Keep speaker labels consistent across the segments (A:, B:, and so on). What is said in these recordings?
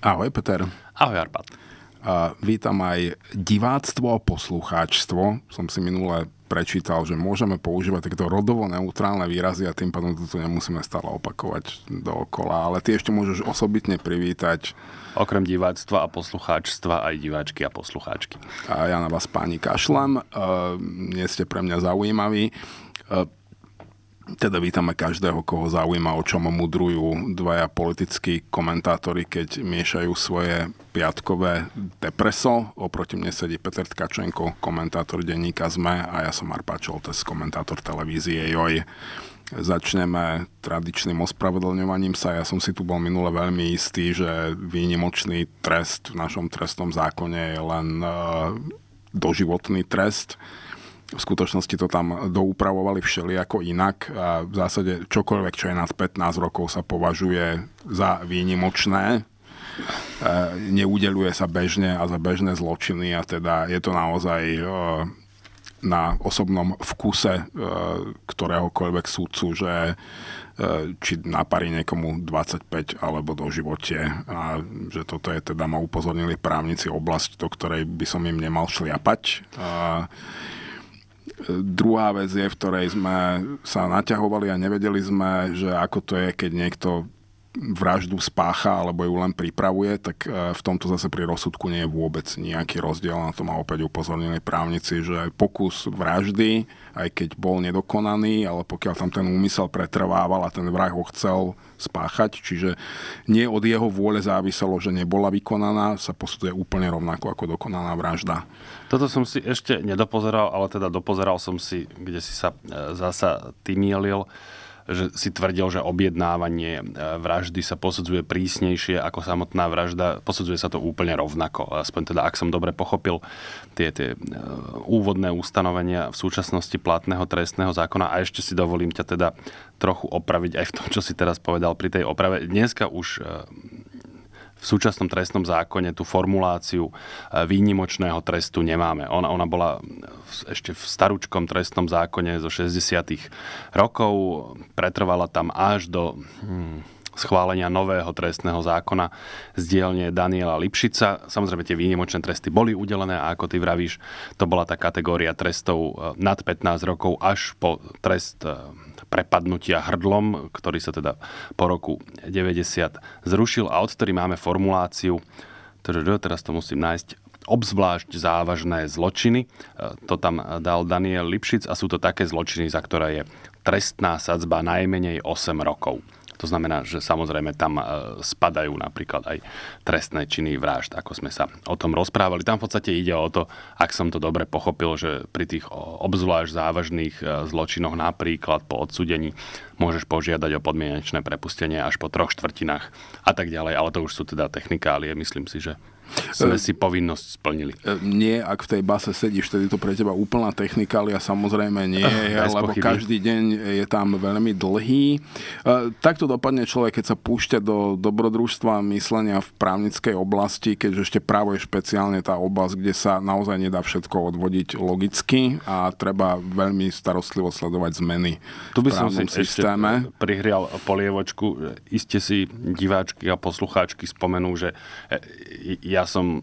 A: Ahoj Peter. Ahoj Arpad. A vítam aj diváctvo a poslucháčstvo. Som si minule prečítal, že môžeme používať takéto rodovo neutrálne výrazy a tým pádom toto nemusíme stále opakovať
B: dookola, ale ty ešte môžeš osobitne privítať. Okrem diváctva a poslucháčstva aj diváčky a poslucháčky.
A: A ja na vás páni kašlem, uh, nie ste pre mňa zaujímaví. Uh, teda vítame každého, koho zaujíma, o čom mudrujú dvaja politickí komentátori, keď miešajú svoje piatkové depreso. Oproti mne sedí Peter Tkačenko, komentátor denníka ZME a ja som Arpa Čoltes, komentátor televízie JOJ. Začneme tradičným ospravedlňovaním sa. Ja som si tu bol minule veľmi istý, že výnimočný trest v našom trestnom zákone je len eh, doživotný trest v skutočnosti to tam doupravovali všelijako inak. A v zásade čokoľvek, čo je nad 15 rokov, sa považuje za výnimočné. E, neudeluje sa bežne a za bežné zločiny a teda je to naozaj e, na osobnom vkuse e, ktoréhokoľvek súdcu, že či naparí niekomu 25 alebo do živote. A že toto je teda, ma upozornili právnici oblasť, do ktorej by som im nemal šliapať. Druhá vec je, v ktorej sme sa naťahovali a nevedeli sme, že ako to je, keď niekto vraždu spácha alebo ju len pripravuje, tak e, v tomto zase pri rozsudku nie je vôbec nejaký rozdiel. Na to ma opäť upozornili právnici, že aj pokus vraždy, aj keď bol nedokonaný, ale pokiaľ tam ten úmysel pretrvával a ten vrah ho chcel spáchať, čiže nie od jeho vôle záviselo, že nebola vykonaná, sa posuduje úplne rovnako ako dokonaná vražda.
B: Toto som si ešte nedopozeral, ale teda dopozeral som si, kde si sa e, zasa ty mielil že si tvrdil, že objednávanie e, vraždy sa posudzuje prísnejšie ako samotná vražda. Posudzuje sa to úplne rovnako. Aspoň teda, ak som dobre pochopil tie, tie e, úvodné ustanovenia v súčasnosti platného trestného zákona. A ešte si dovolím ťa teda trochu opraviť aj v tom, čo si teraz povedal pri tej oprave. Dneska už e, v súčasnom trestnom zákone tú formuláciu e, výnimočného trestu nemáme. Ona, ona bola ešte v staručkom trestnom zákone zo 60. rokov, pretrvala tam až do... Hmm, schválenia nového trestného zákona z dielne Daniela Lipšica. Samozrejme, tie výnimočné tresty boli udelené a ako ty vravíš, to bola tá kategória trestov e, nad 15 rokov až po trest e, prepadnutia hrdlom, ktorý sa teda po roku 90 zrušil a odtedy máme formuláciu, teda teraz to musím nájsť, obzvlášť závažné zločiny. E, to tam dal Daniel Lipšic a sú to také zločiny, za ktoré je trestná sadzba najmenej 8 rokov. To znamená, že samozrejme tam e, spadajú napríklad aj trestné činy vražd, ako sme sa o tom rozprávali. Tam v podstate ide o to, ak som to dobre pochopil, že pri tých obzvlášť závažných e, zločinoch napríklad po odsudení môžeš požiadať o podmienečné prepustenie až po troch štvrtinách a tak ďalej, ale to už sú teda technikálie, myslím si, že sme e, si povinnosť splnili. E, nie,
A: ak v tej base sedíš, vtedy to pre teba úplná technikália samozrejme nie, uh, lebo pochyby. každý deň je tam veľmi dlhý. E, Takto dopadne človek, keď sa púšťa do dobrodružstva myslenia v právnickej oblasti, keďže ešte právo je špeciálne tá oblasť, kde sa naozaj nedá všetko odvodiť logicky a treba veľmi starostlivo sledovať zmeny
B: tu by som si systéme. ešte prihrial polievočku. Iste si diváčky a poslucháčky spomenú, že ja ja som eh,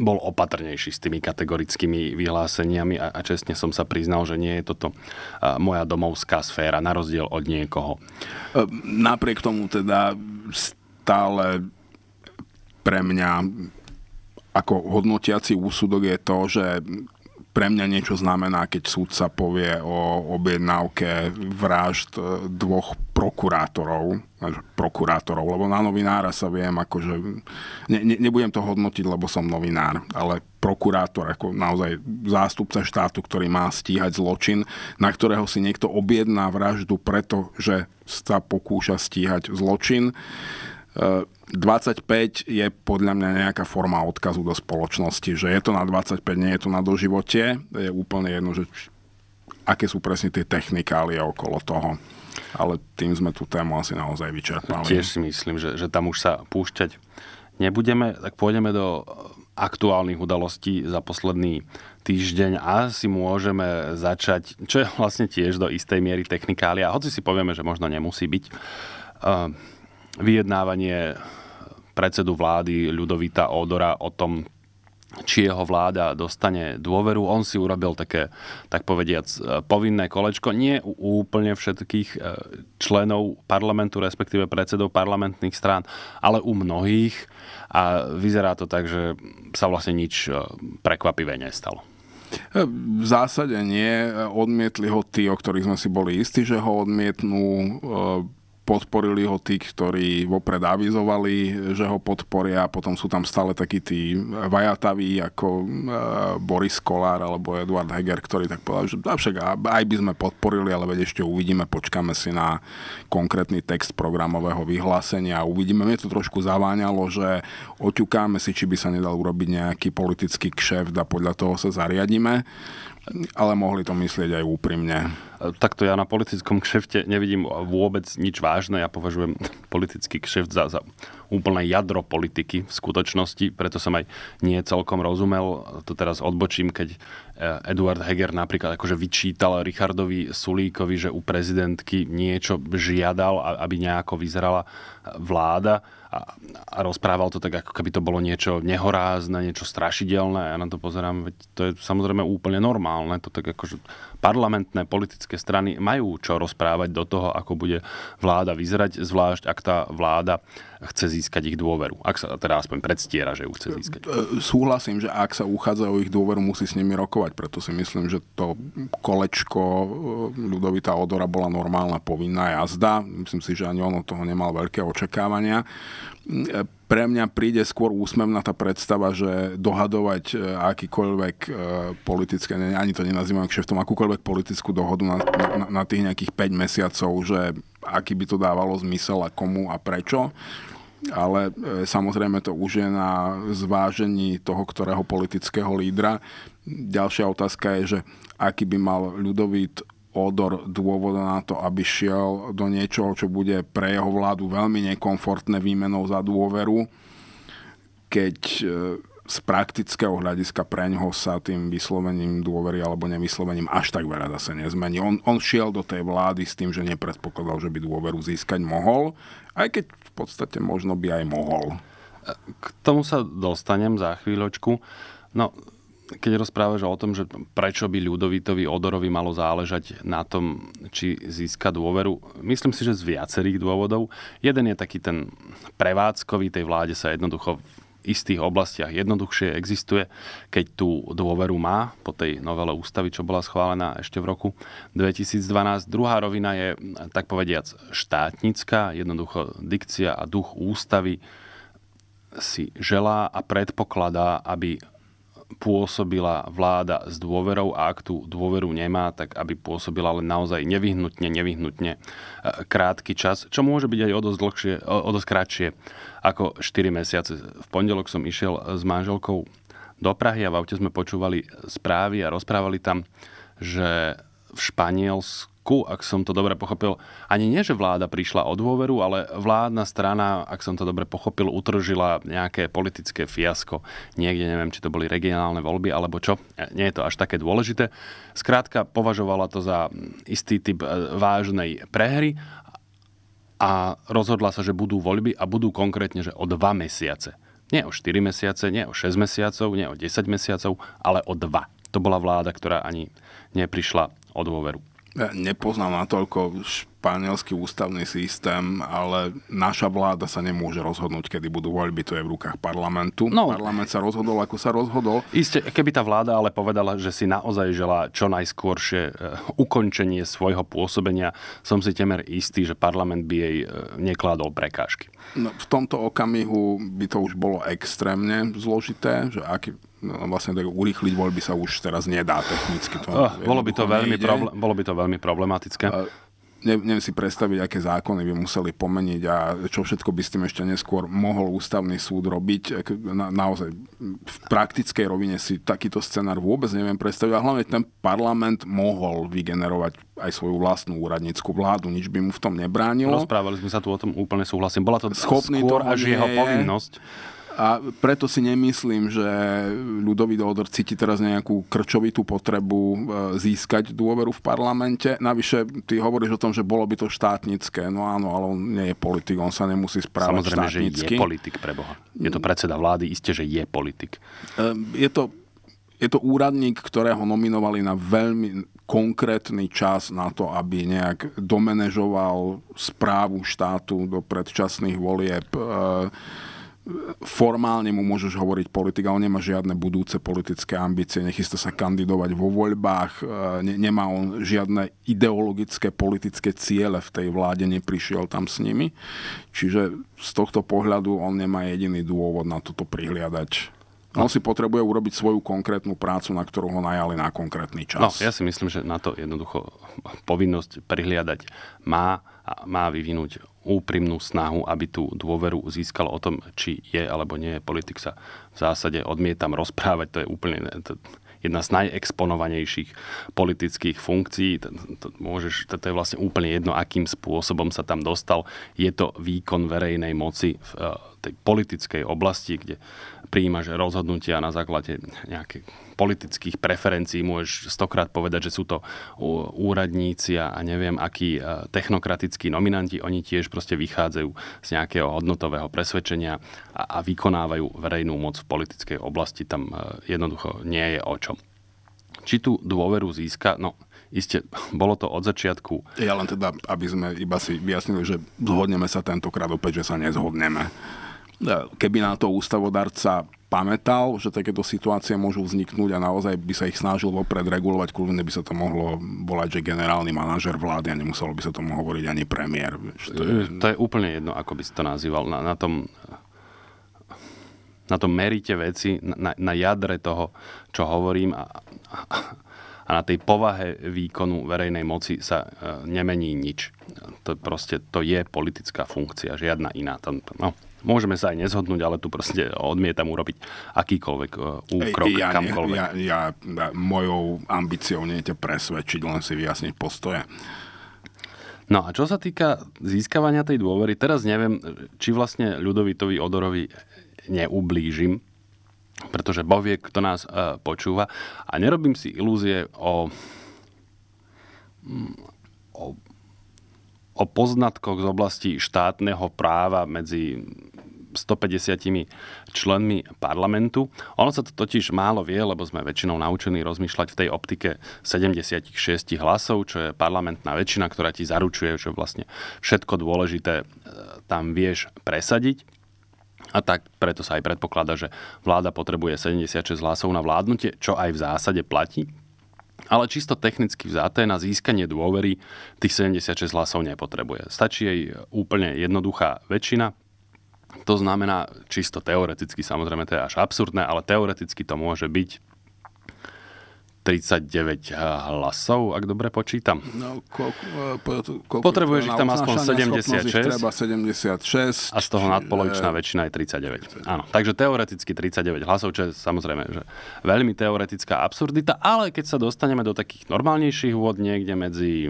B: bol opatrnejší s tými kategorickými vyhláseniami a, a čestne som sa priznal, že nie je toto eh, moja domovská sféra, na rozdiel od niekoho. Ehm, napriek tomu teda
A: stále pre mňa ako hodnotiaci úsudok je to, že pre mňa niečo znamená, keď súdca povie o objednávke vražd e, dvoch prokurátorov, prokurátorov, lebo na novinára sa viem, akože ne, ne, nebudem to hodnotiť, lebo som novinár, ale prokurátor, ako naozaj zástupca štátu, ktorý má stíhať zločin, na ktorého si niekto objedná vraždu pretože sa pokúša stíhať zločin, 25 je podľa mňa nejaká forma odkazu do spoločnosti, že je to na 25, nie je to na doživote. Je úplne jedno, že aké sú presne tie
B: technikálie okolo toho. Ale tým sme tú tému asi naozaj vyčerpali. Tiež si myslím, že, že tam už sa púšťať nebudeme, tak pôjdeme do aktuálnych udalostí za posledný týždeň a si môžeme začať, čo je vlastne tiež do istej miery technikália, hoci si povieme, že možno nemusí byť. Uh, vyjednávanie predsedu vlády Ľudovita Odora o tom, či jeho vláda dostane dôveru. On si urobil také, tak povediac, e, povinné kolečko. Nie úplne všetkých e, členov parlamentu, respektíve predsedov parlamentných strán, ale u mnohých. A vyzerá to tak, že sa vlastne nič e, prekvapivé nestalo. V zásade
A: nie. Odmietli ho tí, o ktorých sme si boli istí, že ho odmietnú podporili ho tí, ktorí vopred avizovali, že ho podporia. a Potom sú tam stále takí tí vajataví ako e, Boris Kolár alebo Eduard Heger, ktorí tak povedal, že však aj by sme podporili, ale veď ešte uvidíme, počkáme si na konkrétny text programového vyhlásenia a uvidíme. Mne to trošku zaváňalo, že oťukáme si, či by sa nedal urobiť nejaký politický
B: kšeft a podľa toho sa zariadíme. Ale mohli to myslieť aj úprimne. E, takto ja na politickom kšefte nevidím vôbec nič vážne. Ja považujem politický kšeft za, za úplné jadro politiky v skutočnosti, preto som aj nie celkom rozumel. To teraz odbočím, keď e, Eduard Heger napríklad akože vyčítal Richardovi Sulíkovi, že u prezidentky niečo žiadal, aby nejako vyzerala e, vláda a, a rozprával to tak, ako keby to bolo niečo nehorázne, niečo strašidelné. Ja na to pozerám, veď to je samozrejme úplne normálne. To tak akože parlamentné politické strany majú čo rozprávať do toho, ako bude vláda vyzerať, zvlášť ak tá vláda chce získať ich dôveru. Ak sa teda aspoň predstiera, že ju chce získať.
A: E, súhlasím, že ak sa uchádza o ich dôveru, musí s nimi rokovať. Preto si myslím, že to kolečko e, ľudovitá odora bola normálna povinná jazda. Myslím si, že ani on od toho nemal veľké očakávania pre mňa príde skôr úsmevná tá predstava, že dohadovať e, akýkoľvek e, politické, ani to nenazývam kšeftom, akúkoľvek politickú dohodu na, na, na tých nejakých 5 mesiacov, že aký by to dávalo zmysel a komu a prečo ale e, samozrejme to už je na zvážení toho, ktorého politického lídra. Ďalšia otázka je, že aký by mal ľudovít odor dôvoda na to, aby šiel do niečoho, čo bude pre jeho vládu veľmi nekomfortné výmenou za dôveru, keď e, z praktického hľadiska pre ňoho sa tým vyslovením dôvery alebo nevyslovením až tak veľa zase nezmení. On, on šiel do tej vlády s tým, že nepredpokladal, že by dôveru získať mohol, aj keď v podstate
B: možno by aj mohol. K tomu sa dostanem za chvíľočku. No, keď rozprávaš o tom, že prečo by Ľudovitovi Odorovi malo záležať na tom, či získa dôveru, myslím si, že z viacerých dôvodov. Jeden je taký ten prevádzkový, tej vláde sa jednoducho v istých oblastiach jednoduchšie existuje, keď tú dôveru má po tej novele ústavy, čo bola schválená ešte v roku 2012. Druhá rovina je, tak povediac, štátnická, jednoducho dikcia a duch ústavy si želá a predpokladá, aby pôsobila vláda s dôverou a ak tú dôveru nemá, tak aby pôsobila len naozaj nevyhnutne, nevyhnutne e, krátky čas, čo môže byť aj o dosť, dlhšie, o dosť kratšie ako 4 mesiace. V pondelok som išiel e, s manželkou do Prahy a v aute sme počúvali správy a rozprávali tam, že v Španielsku ku, ak som to dobre pochopil, ani nie, že vláda prišla o dôveru, ale vládna strana, ak som to dobre pochopil, utržila nejaké politické fiasko. Niekde neviem, či to boli regionálne voľby alebo čo. Nie je to až také dôležité. Skrátka, považovala to za istý typ e, vážnej prehry a rozhodla sa, že budú voľby a budú konkrétne, že o dva mesiace. Nie o 4 mesiace, nie o 6 mesiacov, nie o 10 mesiacov, ale o 2. To bola vláda, ktorá ani neprišla o dôveru. E,
A: nepoznám natoľko španielský ústavný systém, ale naša vláda sa nemôže rozhodnúť, kedy budú voľby, to je v rukách parlamentu. No, Parlament
B: sa rozhodol, ako sa rozhodol. Isté, keby tá vláda ale povedala, že si naozaj želá čo najskôršie e, ukončenie svojho pôsobenia, som si temer istý, že parlament by jej e, nekládol prekážky.
A: No, v tomto okamihu by to už bolo extrémne zložité, že aký, No, vlastne tak urýchliť voľby sa už teraz nedá technicky. To oh, bolo, by to veľmi nejde. bolo by to veľmi problematické. Uh, ne, neviem si predstaviť, aké zákony by museli pomeniť a čo všetko by s tým ešte neskôr mohol ústavný súd robiť. Na, naozaj v praktickej rovine si takýto scenár vôbec neviem predstaviť a hlavne ten parlament mohol vygenerovať aj svoju vlastnú úradnícku vládu, nič by mu v tom nebránilo. Rozprávali sme sa tu o tom, úplne súhlasím. Bola to schopný skôr to až jeho je. povinnosť. A preto si nemyslím, že ľudový Odor cíti teraz nejakú krčovitú potrebu e, získať dôveru v parlamente. Navyše, ty hovoríš o tom, že bolo by to štátnické. No áno, ale on nie je politik, on sa nemusí správať Samozrejme, štátnicky. že je politik
B: pre Boha. Je to predseda vlády, isté, že je politik. E, je to
A: je to úradník, ktorého nominovali na veľmi konkrétny čas na to, aby nejak domenežoval správu štátu do predčasných volieb. E- formálne mu môžeš hovoriť politik, ale nemá žiadne budúce politické ambície, nechystá sa kandidovať vo voľbách, e, ne, nemá on žiadne ideologické politické ciele v tej vláde, neprišiel tam s nimi. Čiže z tohto pohľadu on nemá jediný dôvod na toto prihliadať No. On si potrebuje urobiť svoju konkrétnu prácu, na ktorú ho najali na konkrétny čas. No, ja si
B: myslím, že na to jednoducho povinnosť prihliadať má a má vyvinúť úprimnú snahu, aby tú dôveru získal o tom, či je alebo nie je politik sa v zásade odmietam rozprávať. To je úplne to, jedna z najexponovanejších politických funkcií. To, to, môžeš, to, to je vlastne úplne jedno, akým spôsobom sa tam dostal. Je to výkon verejnej moci v uh, tej politickej oblasti, kde prijímaš rozhodnutia na základe nejakých politických preferencií, môžeš stokrát povedať, že sú to úradníci a neviem, akí e, technokratickí nominanti, oni tiež proste vychádzajú z nejakého hodnotového presvedčenia a, a vykonávajú verejnú moc v politickej oblasti, tam e, jednoducho nie je o čom. Či tú dôveru získa, no Isté, bolo to od začiatku.
A: Ja len teda, aby sme iba si vyjasnili, že zhodneme sa tentokrát opäť, že sa nezhodneme. E, keby na to ústavodarca pamätal, že takéto situácie môžu vzniknúť a naozaj by sa ich snažil vopred regulovať, kľudne by sa to mohlo volať, že generálny manažer vlády a nemuselo by sa tomu hovoriť ani premiér. To
B: je, to je úplne jedno, ako by si to nazýval. Na, na tom na tom merite veci, na, na jadre toho, čo hovorím a, a, na tej povahe výkonu verejnej moci sa e, nemení nič. To proste to je politická funkcia, žiadna iná. Tam, no. Môžeme sa aj nezhodnúť, ale tu proste odmietam urobiť akýkoľvek e, úkrok, ja, kamkoľvek. Ja, ja,
A: ja, e, mojou ambíciou nie je presvedčiť, len si vyjasniť postoje.
B: No a čo sa týka získavania tej dôvery, teraz neviem, či vlastne Ľudovitovi Odorovi neublížim, pretože bovie, kto nás e, počúva. A nerobím si ilúzie o, mm, o o poznatkoch z oblasti štátneho práva medzi 150 členmi parlamentu. Ono sa to totiž málo vie, lebo sme väčšinou naučení rozmýšľať v tej optike 76 hlasov, čo je parlamentná väčšina, ktorá ti zaručuje, že vlastne všetko dôležité e, tam vieš presadiť. A tak preto sa aj predpokladá, že vláda potrebuje 76 hlasov na vládnutie, čo aj v zásade platí ale čisto technicky vzaté na získanie dôvery tých 76 hlasov nepotrebuje. Stačí jej úplne jednoduchá väčšina, to znamená, čisto teoreticky, samozrejme to je až absurdné, ale teoreticky to môže byť 39 hlasov, ak dobre počítam. No, ko,
A: eh, po, ko, Potrebuješ ich tam aspoň 76. Treba
B: 76. A z toho nadpolovičná väčšina je 39. 39. Áno, takže teoreticky 39 hlasov, čo je samozrejme že veľmi teoretická absurdita, ale keď sa dostaneme do takých normálnejších vôd niekde medzi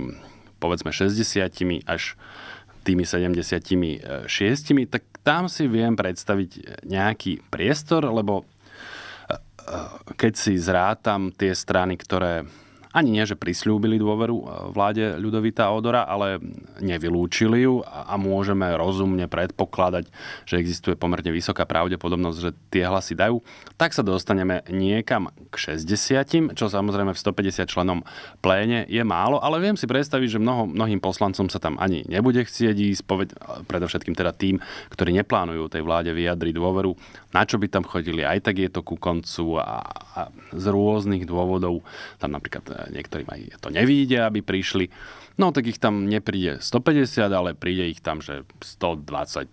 B: povedzme 60 až tými 76, eh, tak tam si viem predstaviť nejaký priestor, lebo keď si zrátam tie strany, ktoré ani nie, že prislúbili dôveru eh, vláde Ľudovita Odora, ale nevylúčili ju a môžeme rozumne predpokladať, že existuje pomerne vysoká pravdepodobnosť, že tie hlasy dajú, tak sa dostaneme niekam k 60, čo samozrejme v 150 členom pléne je málo, ale viem si predstaviť, že mnoho, mnohým poslancom sa tam ani nebude chcieť ísť, poved- eh, predovšetkým teda tým, ktorí neplánujú tej vláde vyjadriť dôveru, na čo by tam chodili, aj tak je to ku koncu a, a z rôznych dôvodov, tam napríklad eh, niektorým aj to nevíde, aby prišli. No tak ich tam nepríde 150, ale príde ich tam, že 124.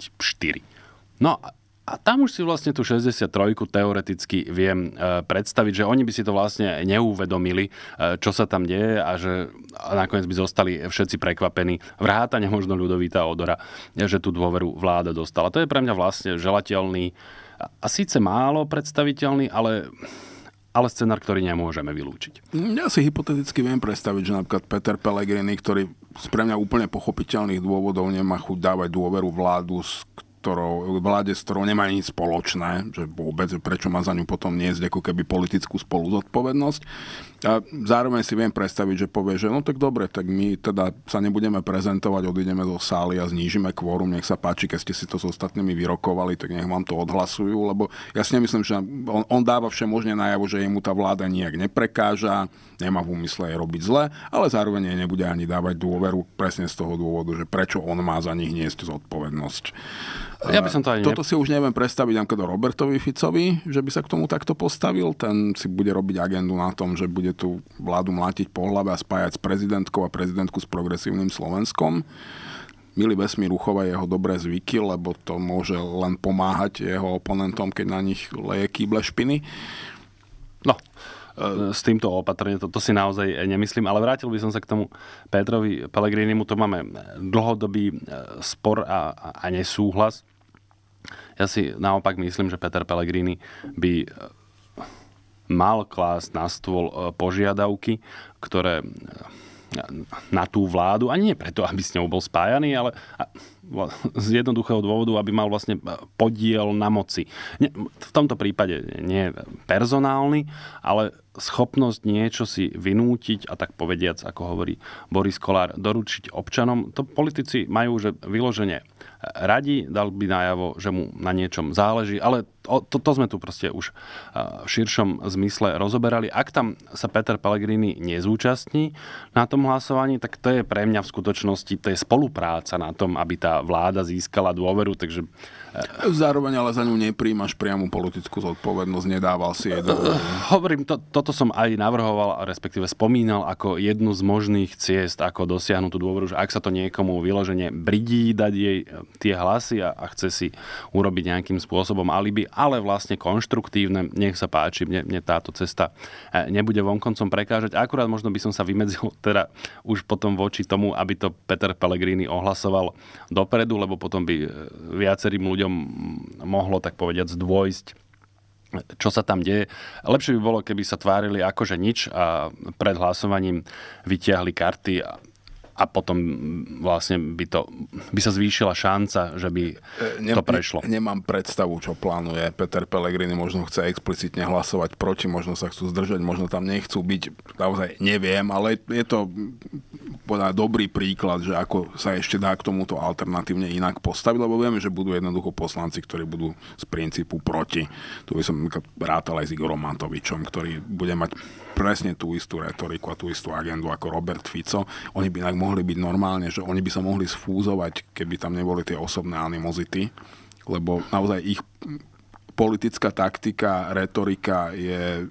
B: No a tam už si vlastne tú 63 teoreticky viem e, predstaviť, že oni by si to vlastne neuvedomili, e, čo sa tam deje a že nakoniec by zostali všetci prekvapení. Vrátane možno ľudovita odora, že tú dôveru vláda dostala. To je pre mňa vlastne želateľný a síce málo predstaviteľný, ale ale scenár, ktorý nemôžeme vylúčiť.
A: Ja si hypoteticky viem predstaviť, že napríklad Peter Pellegrini, ktorý z pre mňa úplne pochopiteľných dôvodov nemá chuť dávať dôveru vládu, s ktorou, vláde, s ktorou nemá nič spoločné, že vôbec, prečo má za ňu potom niesť ako keby politickú spoluzodpovednosť, a zároveň si viem predstaviť, že povie, že no tak dobre, tak my teda sa nebudeme prezentovať, odídeme zo sály a znížime kvórum, nech sa páči, keď ste si to s ostatnými vyrokovali, tak nech vám to odhlasujú, lebo ja si nemyslím, že on, on dáva možne najavo, že jemu tá vláda nijak neprekáža, nemá v úmysle jej robiť zle, ale zároveň jej nebude ani dávať dôveru presne z toho dôvodu, že prečo on má za nich niesť zodpovednosť. Ja by som to ani Toto ne... si už neviem predstaviť, ako Robertovi Ficovi, že by sa k tomu takto postavil, ten si bude robiť agendu na tom, že bude bude tú vládu mlátiť po hlave a spájať s prezidentkou a prezidentku s progresívnym Slovenskom. Milý Vesmír uchová jeho dobré zvyky, lebo to môže len
B: pomáhať jeho oponentom, keď na nich leje kýble špiny. No, e, s týmto opatrne, to, to si naozaj nemyslím, ale vrátil by som sa k tomu Petrovi Pellegrinimu, to máme dlhodobý e, spor a, a nesúhlas. Ja si naopak myslím, že Peter Pellegrini by mal klásť na stôl e, požiadavky, ktoré e, na tú vládu, a nie preto, aby s ňou bol spájaný, ale z jednoduchého dôvodu, aby mal vlastne e, podiel na moci. V tomto prípade nie personálny, ale schopnosť niečo si vynútiť a tak povediac, ako hovorí Boris Kolár, doručiť občanom. To politici majú že vyloženie radi, dal by najavo, že mu na niečom záleží, ale to, to sme tu proste už v širšom zmysle rozoberali. Ak tam sa Peter Pellegrini nezúčastní na tom hlasovaní, tak to je pre mňa v skutočnosti, to je spolupráca na tom, aby tá vláda získala dôveru, takže Zároveň ale za ňu nepríjmaš priamu politickú zodpovednosť, nedával si jej eh, Hovorím, to, toto som aj navrhoval, respektíve spomínal ako jednu z možných ciest, ako dosiahnuť tú dôveru, že ak sa to niekomu vyloženie bridí, dať jej eh, tie hlasy a, a chce si urobiť nejakým spôsobom alibi, ale vlastne konštruktívne, nech sa páči, mne, mne táto cesta eh, nebude vonkoncom prekážať. Akurát možno by som sa vymedzil teda už potom voči tomu, aby to Peter Pellegrini ohlasoval dopredu, lebo potom by viacerým ľuďom ľuďom mohlo, tak povediať, zdvojsť čo sa tam deje. Lepšie by bolo, keby sa tvárili akože nič a pred hlasovaním vytiahli karty a potom vlastne by, to, by sa zvýšila šanca, že by
A: ne, to prešlo. Ne, nemám predstavu, čo plánuje Peter Pellegrini, možno chce explicitne hlasovať proti, možno sa chcú zdržať, možno tam nechcú byť, naozaj neviem, ale je to podľa dobrý príklad, že ako sa ešte dá k tomuto alternatívne inak postaviť, lebo vieme, že budú jednoducho poslanci, ktorí budú z princípu proti. Tu by som rátal aj s Igorom Matovičom, ktorý bude mať presne tú istú retoriku a tú istú agendu ako Robert Fico. Oni by inak mohli mohli byť normálne, že oni by sa mohli sfúzovať, keby tam neboli tie osobné animozity, lebo naozaj ich politická taktika, retorika je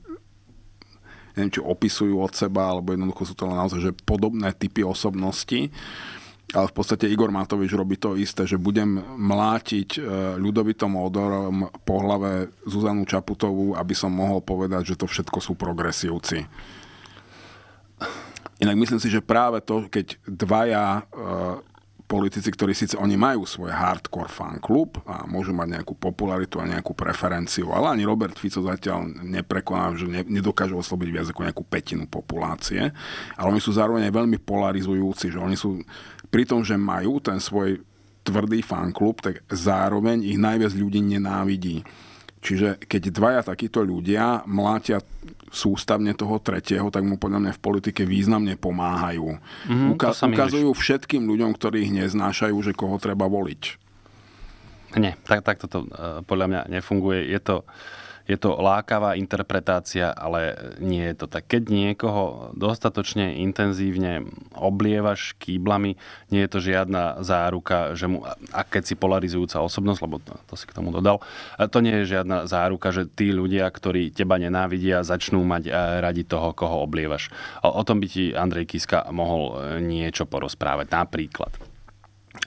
A: neviem, či opisujú od seba, alebo jednoducho sú to len naozaj že podobné typy osobnosti. Ale v podstate Igor Matovič robí to isté, že budem mlátiť e, ľudovitom odorom po hlave Zuzanu Čaputovú, aby som mohol povedať, že to všetko sú progresívci. Inak myslím si, že práve to, keď dvaja e, politici, ktorí síce oni majú svoj hardcore fan klub a môžu mať nejakú popularitu a nejakú preferenciu, ale ani Robert Fico zatiaľ neprekoná, že ne, nedokážu oslobiť viac ako nejakú petinu populácie, ale oni sú zároveň aj veľmi polarizujúci, že oni sú pri tom, že majú ten svoj tvrdý fan klub, tak zároveň ich najviac ľudí nenávidí. Čiže keď dvaja takíto ľudia mlátia sústavne toho tretieho, tak mu podľa mňa v politike významne pomáhajú. Mm, Uka- ukazujú myliš. všetkým ľuďom, ich neznášajú, že koho treba voliť.
B: Nie, tak, tak toto eh, podľa mňa nefunguje. Je to je to lákavá interpretácia, ale nie je to tak. Keď niekoho dostatočne intenzívne oblievaš kýblami, nie je to žiadna záruka, že mu, a keď si polarizujúca osobnosť, lebo to, to si k tomu dodal, to nie je žiadna záruka, že tí ľudia, ktorí teba nenávidia, začnú mať e, radi toho, koho oblievaš. O, o tom by ti Andrej Kiska mohol e, niečo porozprávať, napríklad.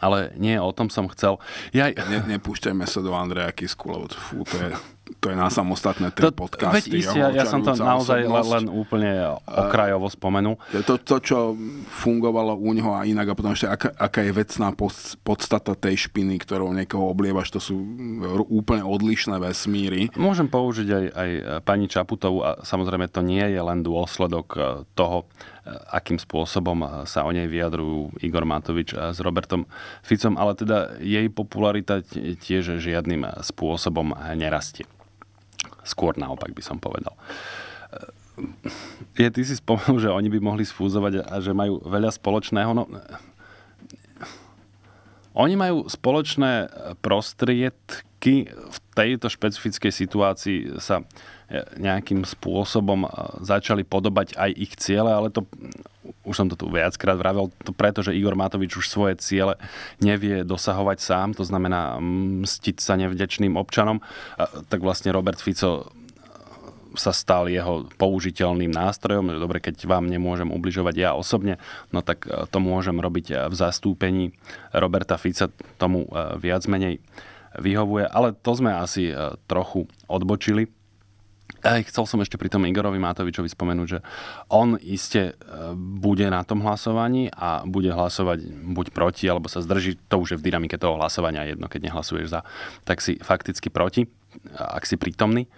B: Ale nie, o tom som chcel. Ja... Ne, nepúšťajme sa do
A: Andreja Kisku, lebo fú, to je to je na samostatné tri to, podcasty. Veď isté, ja, ja som to naozaj len, len úplne okrajovo spomenul. To, to, čo fungovalo u neho a inak, a potom ešte aká, aká je vecná podstata tej špiny, ktorou niekoho oblievaš, to sú
B: úplne odlišné vesmíry. Môžem použiť aj, aj e, pani Čaputovú a samozrejme to nie je len dôsledok e, toho, e, akým spôsobom sa o nej vyjadrujú Igor Matovič s Robertom Ficom, ale teda jej popularita tiež žiadnym spôsobom nerastie. Skôr naopak by som povedal. Je, ty si spomenul, že oni by mohli sfúzovať a že majú veľa spoločného. No, oni majú spoločné prostriedky, v tejto špecifickej situácii sa e, nejakým spôsobom e, začali podobať aj ich ciele, ale to, už som to tu viackrát vravel, to preto, že Igor Matovič už svoje ciele nevie dosahovať sám, to znamená mm, mstiť sa nevdečným občanom, e, tak vlastne Robert Fico sa stal jeho použiteľným nástrojom. Dobre, keď vám nemôžem ubližovať ja osobne, no tak to môžem robiť v zastúpení Roberta Fica, tomu viac menej vyhovuje, ale to sme asi e, trochu odbočili. Aj e, chcel som ešte pri tom Igorovi Matovičovi spomenúť, že on iste e, bude na tom hlasovaní a bude hlasovať buď proti, alebo sa zdrží. To už je v dynamike toho hlasovania jedno, keď nehlasuješ za, tak si fakticky proti, ak si prítomný.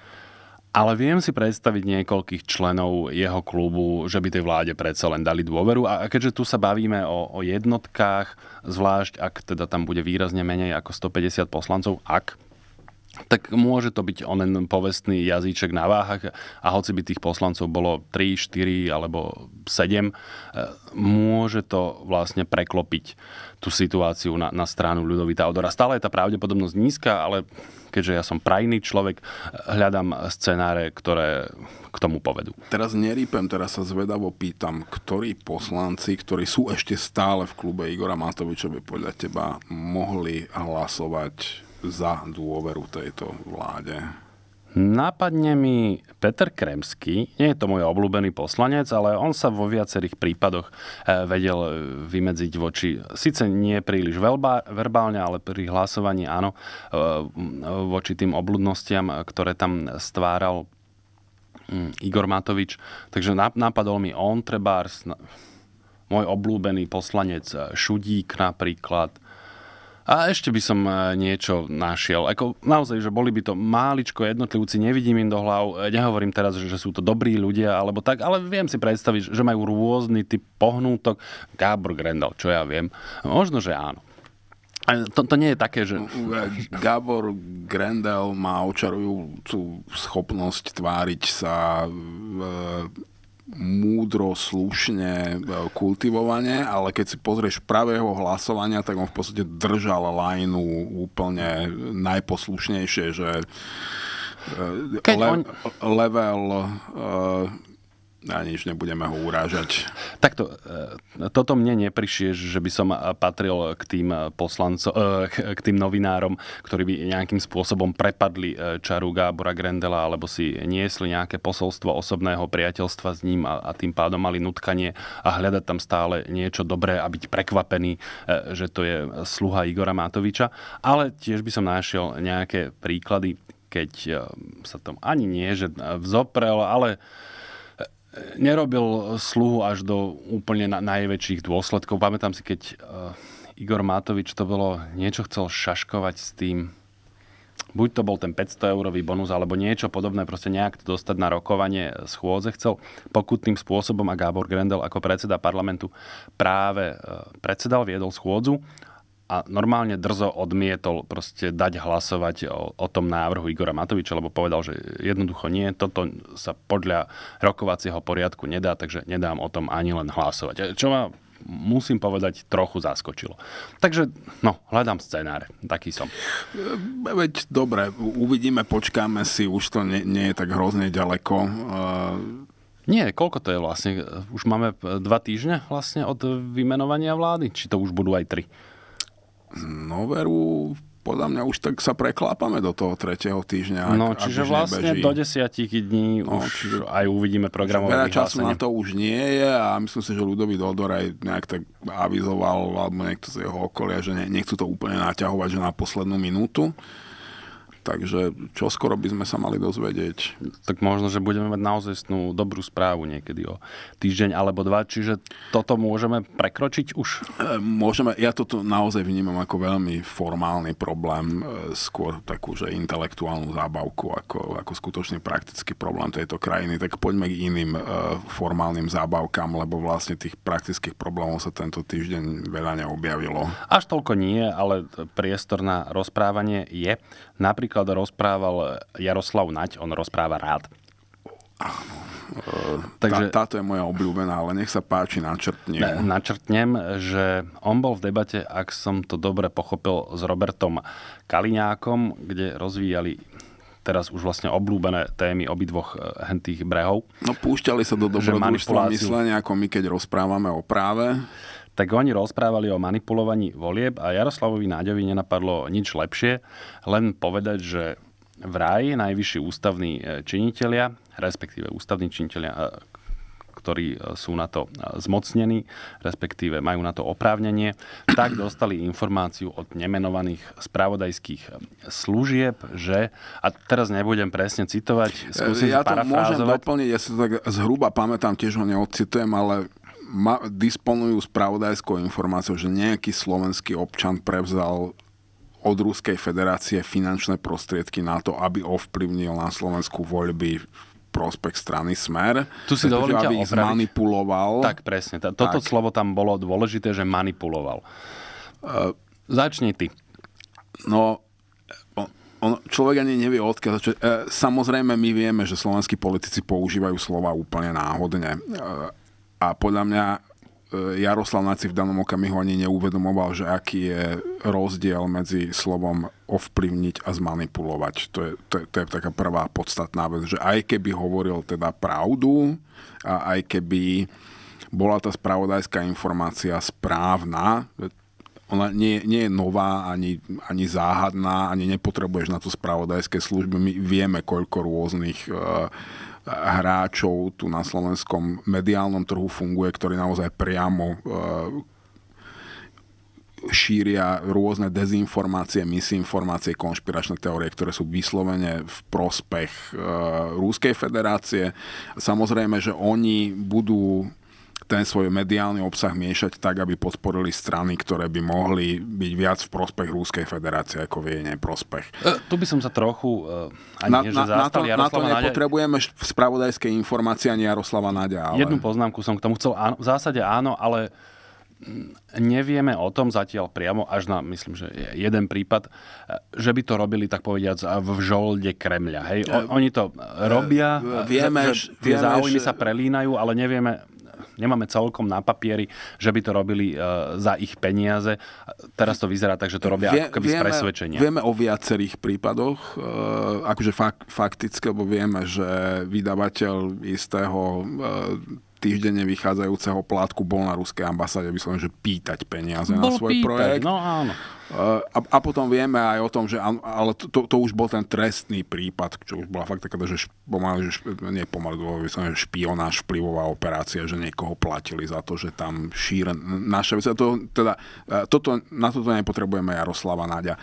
B: Ale viem si predstaviť niekoľkých členov jeho klubu, že by tej vláde predsa len dali dôveru. A keďže tu sa bavíme o, o jednotkách, zvlášť ak teda tam bude výrazne menej ako 150 poslancov, ak tak môže to byť onen povestný jazyček na váhach a hoci by tých poslancov bolo 3, 4 alebo 7, e, môže to vlastne preklopiť tú situáciu na, na stranu ľudovita odora. Stále je tá pravdepodobnosť nízka, ale keďže ja som prajný človek, e, hľadám scenáre, ktoré k tomu povedú.
A: Teraz nerýpem, teraz sa zvedavo pýtam, ktorí poslanci, ktorí sú ešte stále v klube Igora Matoviča, by podľa teba mohli hlasovať za dôveru tejto vláde?
B: Nápadne mi Peter Kremsky, nie je to môj obľúbený poslanec, ale on sa vo viacerých prípadoch e, vedel e, vymedziť voči, síce nie príliš veľba, verbálne, ale pri hlasovaní áno, e, voči tým obľudnostiam, ktoré tam stváral mm, Igor Matovič. Takže napadol mi on, trebárs, môj obľúbený poslanec Šudík napríklad, a ešte by som e, niečo našiel. Ako naozaj, že boli by to máličko jednotlivci, nevidím im do hlav. E, nehovorím teraz, že sú to dobrí ľudia alebo tak, ale viem si predstaviť, že majú rôzny typ pohnútok. Gábor Grendel, čo ja viem. Možno, že áno. E, to, to nie je také, že... Gábor
A: Grendel má očarujúcu schopnosť tváriť sa e, múdro, slušne, e, kultivovane, ale keď si pozrieš pravého hlasovania, tak on v podstate držal lajnu úplne najposlušnejšie, že e, keď le- on... level uh,
B: a nič, nebudeme ho urážať. Takto, e, toto mne neprišie, že by som e, patril k tým e, poslanco, k tým novinárom, ktorí by nejakým spôsobom prepadli čaru Gábora Grendela, alebo si niesli nejaké posolstvo osobného priateľstva s ním a, a tým pádom mali nutkanie a hľadať tam stále niečo dobré a byť prekvapený, že to je sluha Igora Matoviča. Ale tiež by som našiel nejaké príklady, keď sa tom ani nie, že vzoprel, ale nerobil sluhu až do úplne na, najväčších dôsledkov. Pamätám si, keď uh, Igor Matovič to bolo, niečo chcel šaškovať s tým, buď to bol ten 500 eurový bonus, alebo niečo podobné, proste nejak to dostať na rokovanie schôdze. Chcel pokutným spôsobom a Gábor Grendel ako predseda parlamentu práve uh, predsedal, viedol schôdzu a normálne drzo odmietol proste dať hlasovať o, o tom návrhu Igora Matoviča, lebo povedal, že jednoducho nie, toto sa podľa rokovacieho poriadku nedá, takže nedám o tom ani len hlasovať. Čo ma musím povedať, trochu zaskočilo. Takže, no, hľadám scenár Taký som. E, veď, dobre, uvidíme, počkáme si, už to nie, nie je tak hrozne ďaleko. Uh... Nie, koľko to je vlastne? Už máme e, dva týždne vlastne od vymenovania vlády? Či to už budú aj tri? No veru, podľa mňa už tak sa
A: preklápame do toho tretieho týždňa. No, ak, čiže ak vlastne nebeží. do
B: desiatich dní no, už čiže, aj uvidíme programové Veľa času na
A: to už nie je a myslím si, že ľudový Odor aj nejak tak avizoval, alebo niekto z jeho okolia, že ne, nechcú to úplne naťahovať, že na poslednú minútu.
B: Takže čo skoro by sme sa mali dozvedieť. Tak možno, že budeme mať naozaj dobrú správu niekedy o týždeň alebo dva, čiže toto môžeme prekročiť už? E, môžeme, ja toto naozaj vnímam ako veľmi formálny problém, e, skôr takú, že
A: intelektuálnu zábavku ako, ako skutočný praktický problém tejto krajiny, tak poďme k iným e, formálnym zábavkám, lebo vlastne tých praktických problémov sa tento týždeň veľa
B: neobjavilo. Až toľko nie, ale priestor na rozprávanie je. Napríklad napríklad rozprával Jaroslav Nať, on rozpráva rád. Áno. E, takže, tá, táto je moja obľúbená, ale nech sa páči, načrtnem. načrtnem, že on bol v debate, ak som to dobre pochopil, s Robertom Kaliňákom, kde rozvíjali teraz už vlastne obľúbené témy obidvoch e, hentých brehov. No púšťali sa do dobrodružstva myslenia, ako my keď rozprávame o práve tak oni rozprávali o manipulovaní volieb a Jaroslavovi Náďovi nenapadlo nič lepšie, len povedať, že vraj najvyšší ústavní e, činitelia, respektíve ústavní činitelia, e, ktorí e, sú na to zmocnení, respektíve majú na to oprávnenie, tak dostali informáciu od nemenovaných spravodajských služieb, že, a teraz nebudem presne citovať, skúsim ja to môžem
A: doplniť, ja si to tak zhruba pamätám, tiež ho neodcitujem, ale ma, disponujú spravodajskou informáciou, že nejaký slovenský občan prevzal od Ruskej federácie finančné prostriedky na to, aby ovplyvnil na Slovensku voľby prospekt strany Smer. Tu si dovolím ťa aby ich
B: manipuloval. Tak, presne. T- toto tak. slovo tam bolo dôležité, že manipuloval. Uh, Začni ty. No, on,
A: človek ani nevie odkiaľ. Čo, e, samozrejme, my vieme, že slovenskí politici používajú slova úplne náhodne. E, a podľa mňa e, Jaroslav Naci v danom okamihu ani neuvedomoval, že aký je rozdiel medzi slovom ovplyvniť a zmanipulovať. To je, to, je, to je taká prvá podstatná vec, že aj keby hovoril teda pravdu a aj keby bola tá spravodajská informácia správna, ona nie, nie je nová, ani, ani záhadná, ani nepotrebuješ na to spravodajské služby. My vieme, koľko rôznych uh, hráčov tu na slovenskom mediálnom trhu funguje, ktorí naozaj priamo e, šíria rôzne dezinformácie, misinformácie, konšpiračné teórie, ktoré sú vyslovene v prospech e, Rúskej federácie. Samozrejme, že oni budú ten svoj mediálny obsah miešať tak, aby podporili strany, ktoré by mohli byť viac v prospech Rúskej federácie, ako v jej neprospech.
B: E, tu by som sa trochu... E, ani na, nie, že na, na, to, na to nepotrebujeme
A: Náďa... spravodajské informácie ani Jaroslava
B: Náďa. Ale... Jednu poznámku som k tomu chcel. Áno, v zásade áno, ale mm, nevieme o tom zatiaľ priamo, až na, myslím, že jeden prípad, e, že by to robili, tak povediať, v žolde Kremľa. Hej? O, e, oni to e, robia, vieme, že tie vieme, záujmy že... sa prelínajú, ale nevieme nemáme celkom na papieri, že by to robili e, za ich peniaze. Teraz to vyzerá tak, že to robia Vie, akoby vieme, z presvedčenia. Vieme o viacerých prípadoch,
A: e, akože fak, fakticky, lebo vieme, že vydavateľ istého e, týždenne vychádzajúceho plátku bol na ruskej ambasáde, myslím, že pýtať peniaze Bol na svoj pýtať, projekt. No áno. A, a potom vieme aj o tom, že ale to, to už bol ten trestný prípad, čo už bola fakt taká, že pomaly, že nie pomaly, špionáž vplyvová operácia, že niekoho platili za to, že tam šír naše veci. To, teda, toto, na toto nepotrebujeme Jaroslava Náďa.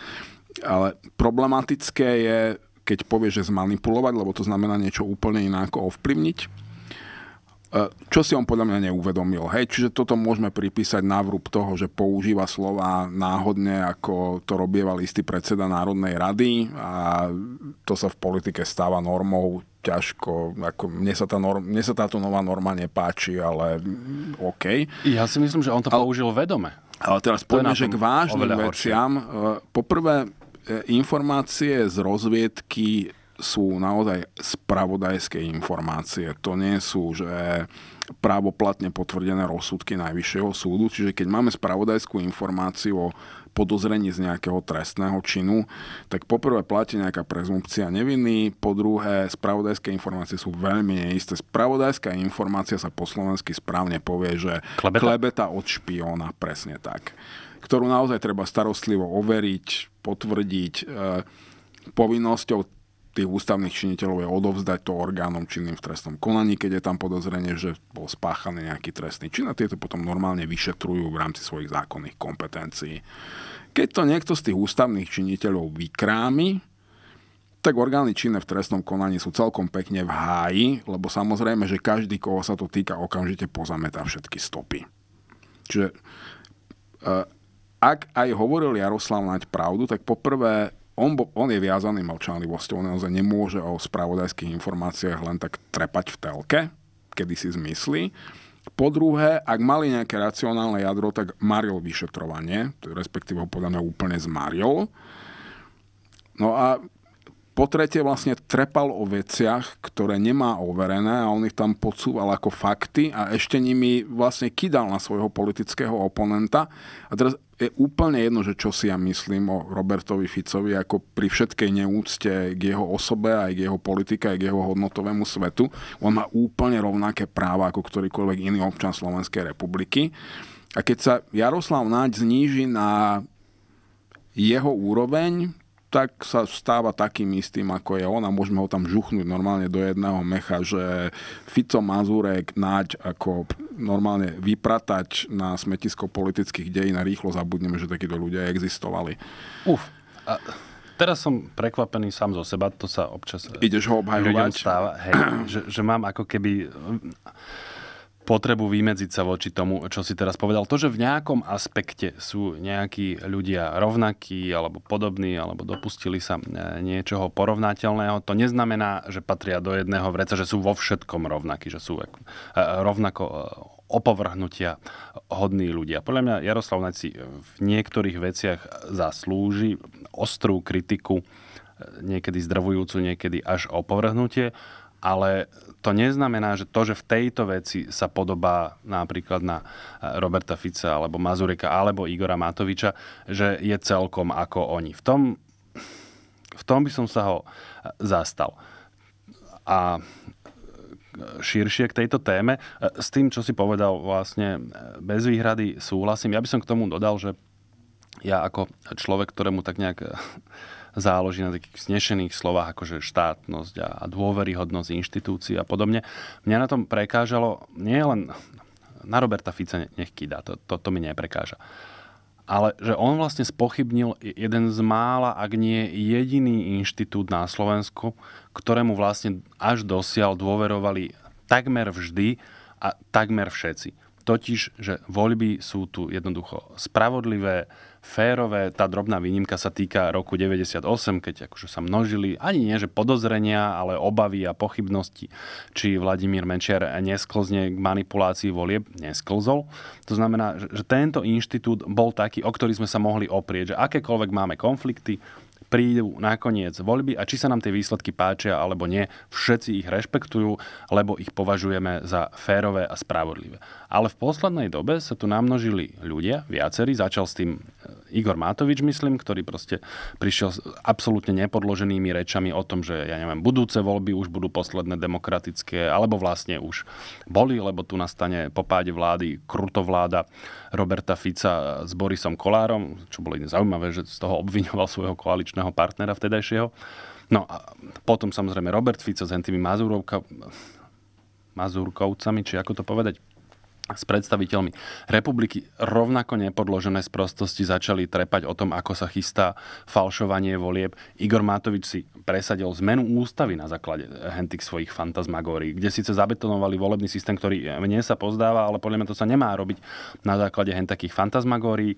A: Ale problematické je, keď povie, že zmanipulovať, lebo to znamená niečo úplne iné ako ovplyvniť E, čo si on podľa mňa neuvedomil. Hej? Čiže toto môžeme pripísať návrub toho, že používa slova náhodne, ako to robieval istý predseda Národnej rady a to sa v politike stáva normou ťažko. Ako, mne, sa tá norm, mne sa táto nová norma nepáči, ale OK.
B: Ja si myslím, že on to ale, použil vedome.
A: Ale teraz poďme, že k vážnym veciam. Horšie. Poprvé, e, informácie z rozviedky sú naozaj spravodajské informácie. To nie sú, že právoplatne potvrdené rozsudky Najvyššieho súdu. Čiže keď máme spravodajskú informáciu o podozrení z nejakého trestného činu, tak poprvé platí nejaká prezumpcia neviny, po druhé spravodajské informácie sú veľmi neisté. Spravodajská informácia sa po slovensky správne povie, že klebeta, klebeta od špiona, presne tak. Ktorú naozaj treba starostlivo overiť, potvrdiť. E, povinnosťou tých ústavných činiteľov je odovzdať to orgánom činným v trestnom konaní, keď je tam podozrenie, že bol spáchaný nejaký trestný čin a tieto potom normálne vyšetrujú v rámci svojich zákonných kompetencií. Keď to niekto z tých ústavných činiteľov vykrámi, tak orgány činné v trestnom konaní sú celkom pekne v háji, lebo samozrejme, že každý, koho sa to týka, okamžite pozametá všetky stopy. Čiže eh, ak aj hovoril Jaroslav Naď pravdu, tak poprvé on, bo, on je viazaný mlčanlivosťou, on naozaj nemôže o spravodajských informáciách len tak trepať v telke, kedy si zmyslí. Po druhé, ak mali nejaké racionálne jadro, tak maril vyšetrovanie, respektíve ho podané úplne úplne zmaril. No a po tretie vlastne trepal o veciach, ktoré nemá overené a on ich tam podsúval ako fakty a ešte nimi vlastne kydal na svojho politického oponenta. A teraz je úplne jedno, že čo si ja myslím o Robertovi Ficovi, ako pri všetkej neúcte k jeho osobe, aj k jeho politike, aj k jeho hodnotovému svetu. On má úplne rovnaké práva ako ktorýkoľvek iný občan Slovenskej republiky. A keď sa Jaroslav Náď zníži na jeho úroveň, tak sa stáva takým istým, ako je on a môžeme ho tam žuchnúť normálne do jedného mecha, že Fico Mazurek, náď ako normálne vypratať na smetisko politických dejín a rýchlo
B: zabudneme, že takíto ľudia existovali. Uf. A teraz som prekvapený sám zo seba, to sa občas Ideš ho obhajovať? Stáva, hej, že, že mám ako keby potrebu vymedziť sa voči tomu, čo si teraz povedal. To, že v nejakom aspekte sú nejakí ľudia rovnakí alebo podobní, alebo dopustili sa e, niečoho porovnateľného, to neznamená, že patria do jedného vreca, že sú vo všetkom rovnakí, že sú e, e, rovnako opovrhnutia hodní ľudia. Podľa mňa Jaroslav Naď si v niektorých veciach zaslúži ostrú kritiku, niekedy zdravujúcu, niekedy až opovrhnutie, ale to neznamená, že to, že v tejto veci sa podobá napríklad na eh, Roberta Fica alebo Mazureka alebo Igora Matoviča, že je celkom ako oni. V tom, v tom by som sa ho eh, zastal. A eh, širšie k tejto téme. S tým, čo si povedal, vlastne bez výhrady súhlasím. Ja by som k tomu dodal, že ja ako človek, ktorému tak nejak záloží na takých vznešených slovách, ako štátnosť a dôveryhodnosť inštitúcií a podobne. Mňa na tom prekážalo nie len na Roberta Fica nech kýda, to, to, to mi neprekáža. Ale že on vlastne spochybnil jeden z mála, ak nie jediný inštitút na Slovensku, ktorému vlastne až dosiaľ dôverovali takmer vždy a takmer všetci. Totiž, že voľby sú tu jednoducho spravodlivé, férové. Tá drobná výnimka sa týka roku 98, keď akože sa množili ani nie, že podozrenia, ale obavy a pochybnosti, či Vladimír Mečiar nesklzne k manipulácii volieb. Nesklzol. To znamená, že tento inštitút bol taký, o ktorý sme sa mohli oprieť, že akékoľvek máme konflikty, prídu nakoniec voľby a či sa nám tie výsledky páčia alebo nie, všetci ich rešpektujú, lebo ich považujeme za férové a spravodlivé. Ale v poslednej dobe sa tu namnožili ľudia, viacerí, začal s tým e, Igor Matovič, myslím, ktorý proste prišiel s absolútne nepodloženými rečami o tom, že ja neviem, budúce voľby už budú posledné demokratické, alebo vlastne už boli, lebo tu nastane po páde vlády krutovláda Roberta Fica s Borisom Kolárom, čo bolo zaujímavé, že z toho obviňoval svojho koaličného partnera vtedajšieho. No a potom samozrejme Robert Fico s tými Mazúrovka, Mazurkovcami, či ako to povedať, s predstaviteľmi republiky rovnako nepodložené z prostosti začali trepať o tom, ako sa chystá falšovanie volieb. Igor Matovič si presadil zmenu ústavy na základe hentik svojich fantasmagórií, kde síce zabetonovali volebný systém, ktorý mne sa pozdáva, ale podľa mňa to sa nemá robiť na základe hen takých fantasmagórií.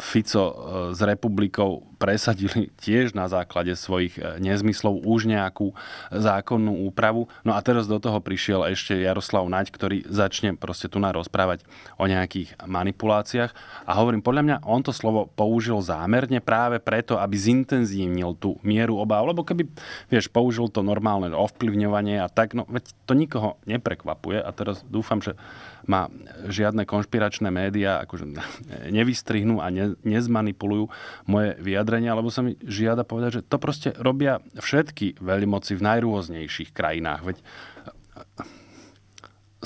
B: Fico e, s republikou presadili tiež na základe svojich e, nezmyslov už nejakú zákonnú úpravu. No a teraz do toho prišiel ešte Jaroslav Naď, ktorý začne proste tu rozprávať o nejakých manipuláciách. A hovorím, podľa mňa on to slovo použil zámerne práve preto, aby zintenzívnil tú mieru obáv. Lebo keby, vieš, použil to normálne ovplyvňovanie a tak, no veď to nikoho neprekvapuje. A teraz dúfam, že ma žiadne konšpiračné médiá akože nevystrihnú a ne, nezmanipulujú moje vyjadrenia, lebo sa mi žiada povedať, že to proste robia všetky veľmoci v najrôznejších krajinách. Veď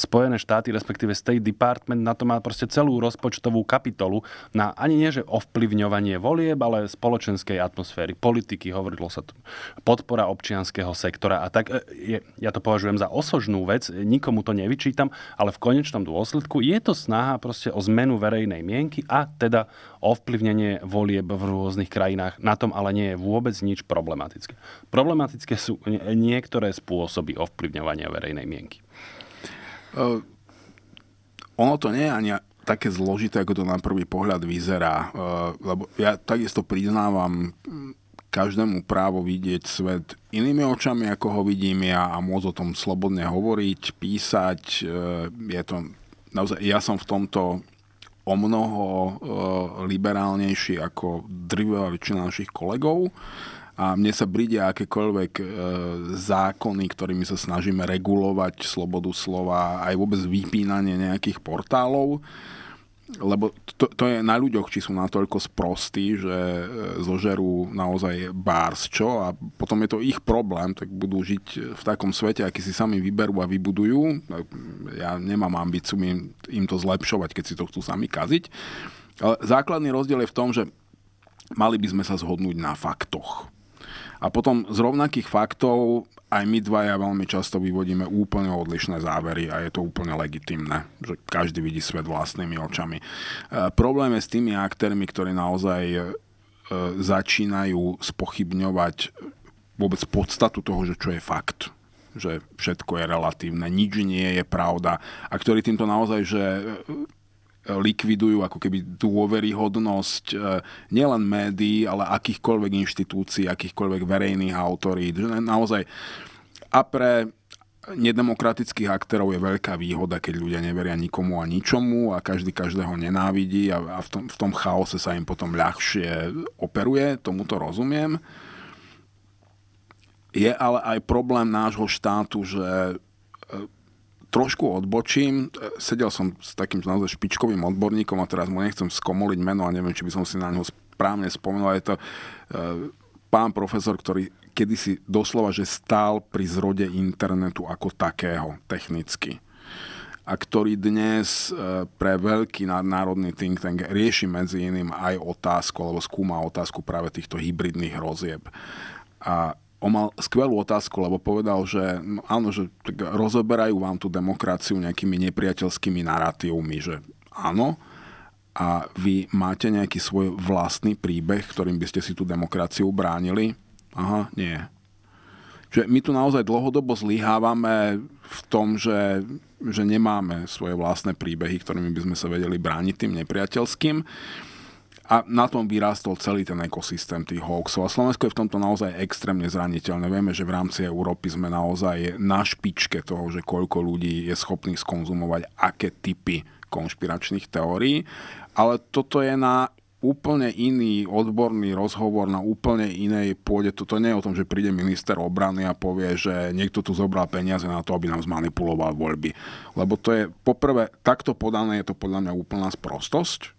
B: Spojené štáty, respektíve State Department, na to má proste celú rozpočtovú kapitolu na ani nie, že ovplyvňovanie volieb, ale spoločenskej atmosféry, politiky, hovorilo sa tu, podpora občianského sektora. A tak e, je, ja to považujem za osožnú vec, nikomu to nevyčítam, ale v konečnom dôsledku je to snaha proste o zmenu verejnej mienky a teda ovplyvnenie volieb v rôznych krajinách. Na tom ale nie je vôbec nič problematické. Problematické sú niektoré spôsoby ovplyvňovania verejnej mienky.
A: Uh, ono to nie je ani také zložité, ako to na prvý pohľad vyzerá. Uh, lebo ja takisto priznávam, hm, každému právo vidieť svet inými očami, ako ho vidím ja a môcť o tom slobodne hovoriť, písať. Eh, je to, naozaj, ja som v tomto o mnoho liberálnejší ako drvivá väčšina našich kolegov a mne sa bridia akékoľvek e, zákony, ktorými sa snažíme regulovať slobodu slova, aj vôbec vypínanie nejakých portálov, lebo to, to je na ľuďoch, či sú natoľko sprostí, že e, zožerú naozaj bárs čo a potom je to ich problém, tak budú žiť v takom svete, aký si sami vyberú a vybudujú. Ja nemám ambíciu im, im to zlepšovať, keď si to chcú sami kaziť. Ale základný rozdiel je v tom, že mali by sme sa zhodnúť na faktoch. A potom z rovnakých faktov aj my dvaja veľmi často vyvodíme úplne odlišné závery a je to úplne legitimné, že každý vidí svet vlastnými očami. E, problém je s tými aktérmi, ktorí naozaj e, začínajú spochybňovať vôbec podstatu toho, že čo je fakt že všetko je relatívne, nič nie je pravda a ktorí týmto naozaj, že likvidujú ako keby dôveryhodnosť e, nielen médií, ale akýchkoľvek inštitúcií, akýchkoľvek verejných autorít. Naozaj a pre nedemokratických aktérov je veľká výhoda, keď ľudia neveria nikomu a ničomu a každý každého nenávidí a, a v, tom, v tom chaose sa im potom ľahšie operuje, tomu to rozumiem. Je ale aj problém nášho štátu, že e, trošku odbočím. Sedel som s takým naozaj špičkovým odborníkom a teraz mu nechcem skomoliť meno a neviem, či by som si na neho správne spomenul. Je to e, pán profesor, ktorý kedysi doslova, že stál pri zrode internetu ako takého technicky a ktorý dnes e, pre veľký národný think tank rieši medzi iným aj otázku, alebo skúma otázku práve týchto hybridných hrozieb. A on mal skvelú otázku, lebo povedal, že no, áno, že tak rozoberajú vám tú demokraciu nejakými nepriateľskými narratívmi, že áno, a vy máte nejaký svoj vlastný príbeh, ktorým by ste si tú demokraciu bránili? Aha, nie. Čiže my tu naozaj dlhodobo zlyhávame v tom, že, že nemáme svoje vlastné príbehy, ktorými by sme sa vedeli brániť tým nepriateľským a na tom vyrástol celý ten ekosystém tých hoaxov. A Slovensko je v tomto naozaj extrémne zraniteľné. Vieme, že v rámci Európy sme naozaj na špičke toho, že koľko ľudí je schopných skonzumovať aké typy konšpiračných teórií. Ale toto je na úplne iný odborný rozhovor na úplne inej pôde. Toto nie je o tom, že príde minister obrany a povie, že niekto tu zobral peniaze na to, aby nám zmanipuloval voľby. Lebo to je, poprvé, takto podané je to podľa mňa úplná sprostosť,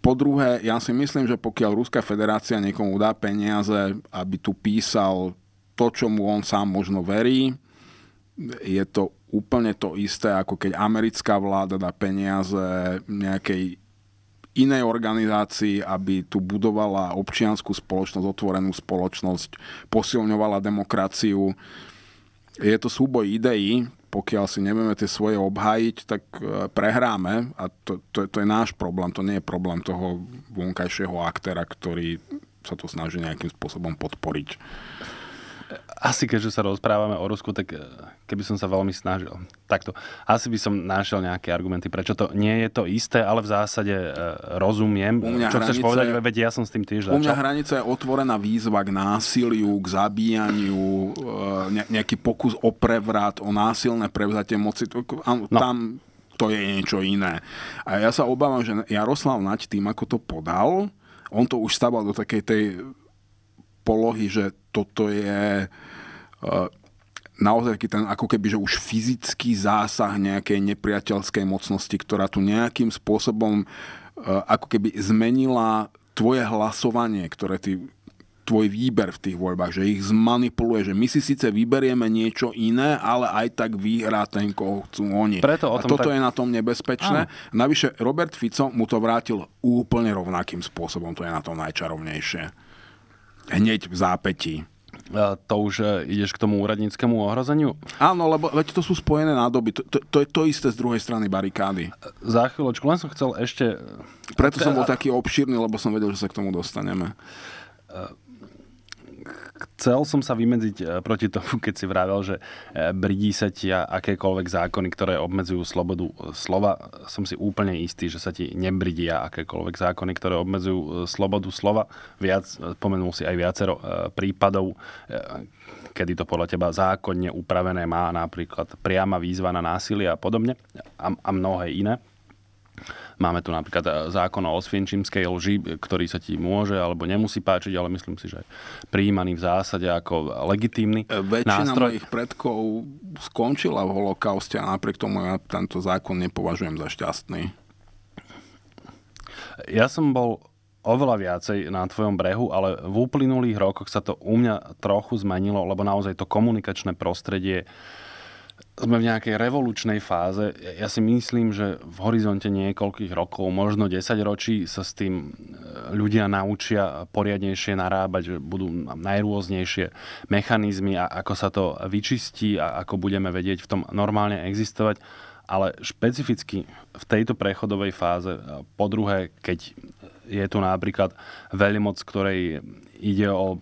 A: po druhé, ja si myslím, že pokiaľ Ruská federácia niekomu dá peniaze, aby tu písal to, čo mu on sám možno verí, je to úplne to isté, ako keď americká vláda dá peniaze nejakej inej organizácii, aby tu budovala občianskú spoločnosť, otvorenú spoločnosť, posilňovala demokraciu. Je to súboj ideí, pokiaľ si nevieme tie svoje obhájiť, tak e, prehráme a to, to, to je náš problém, to
B: nie je problém toho vonkajšieho aktéra, ktorý sa to snaží nejakým spôsobom podporiť asi keďže sa rozprávame o Rusku, tak e, keby som sa veľmi snažil takto, asi by som našiel nejaké argumenty, prečo to nie je to isté, ale v zásade e, rozumiem. U mňa čo chceš povedať, veď ja som s tým tiež U mňa hranica je otvorená výzva k
A: násiliu, k zabíjaniu, e, ne, nejaký pokus o prevrat, o násilné prevzatie moci. No. Tam no. to je niečo iné. A ja sa obávam, že Jaroslav Nať tým, ako to podal, on to už stával do takej tej polohy, že toto je e, naozaj ten ako keby, že už fyzický zásah nejakej nepriateľskej mocnosti, ktorá tu nejakým spôsobom e, ako keby zmenila tvoje hlasovanie, ktoré ty, tvoj výber v tých voľbách, že ich zmanipuluje, že my si síce vyberieme niečo iné, ale aj tak vyhrá ten, koho chcú oni. Preto o tom A toto tak... je na tom nebezpečné. Aj. Navyše Robert Fico mu to vrátil úplne rovnakým spôsobom, to je na tom najčarovnejšie hneď v
B: zápätí to už e, ideš k tomu úradníckému ohrozeniu? Áno, lebo veď to sú spojené nádoby. To, to, to je to isté z druhej strany barikády. E, za chvíľočku, len som chcel ešte... Preto som bol taký obšírny, lebo som vedel, že sa k tomu dostaneme. E, chcel som sa vymedziť e, proti tomu, keď si vravel, že e, bridí sa ti akékoľvek zákony, ktoré obmedzujú slobodu e, slova. Som si úplne istý, že sa ti nebridia akékoľvek zákony, ktoré obmedzujú slobodu slova. Viac, spomenul si aj viacero prípadov, kedy to podľa teba zákonne upravené má napríklad priama výzva na násilie a podobne a, a mnohé iné. Máme tu napríklad e, zákon o osvienčimskej lži, e, ktorý sa ti môže alebo nemusí páčiť, ale myslím si, že je prijímaný v zásade ako legitímny e, Väčšina nástroj. mojich
A: predkov skončila v
B: holokauste a napriek tomu ja tento zákon nepovažujem za šťastný. Ja som bol oveľa viacej na tvojom brehu, ale v uplynulých rokoch sa to u mňa trochu zmenilo, lebo naozaj to komunikačné prostredie uh, sme v nejakej revolučnej fáze. Ja si myslím, že v horizonte niekoľkých rokov, možno 10 ročí, sa s tým e, ľudia naučia poriadnejšie narábať, že budú najrôznejšie mechanizmy a ako sa to vyčistí a ako budeme vedieť v tom normálne existovať. Ale špecificky v tejto prechodovej fáze, e, po druhé, keď je tu napríklad veľmoc, ktorej ide o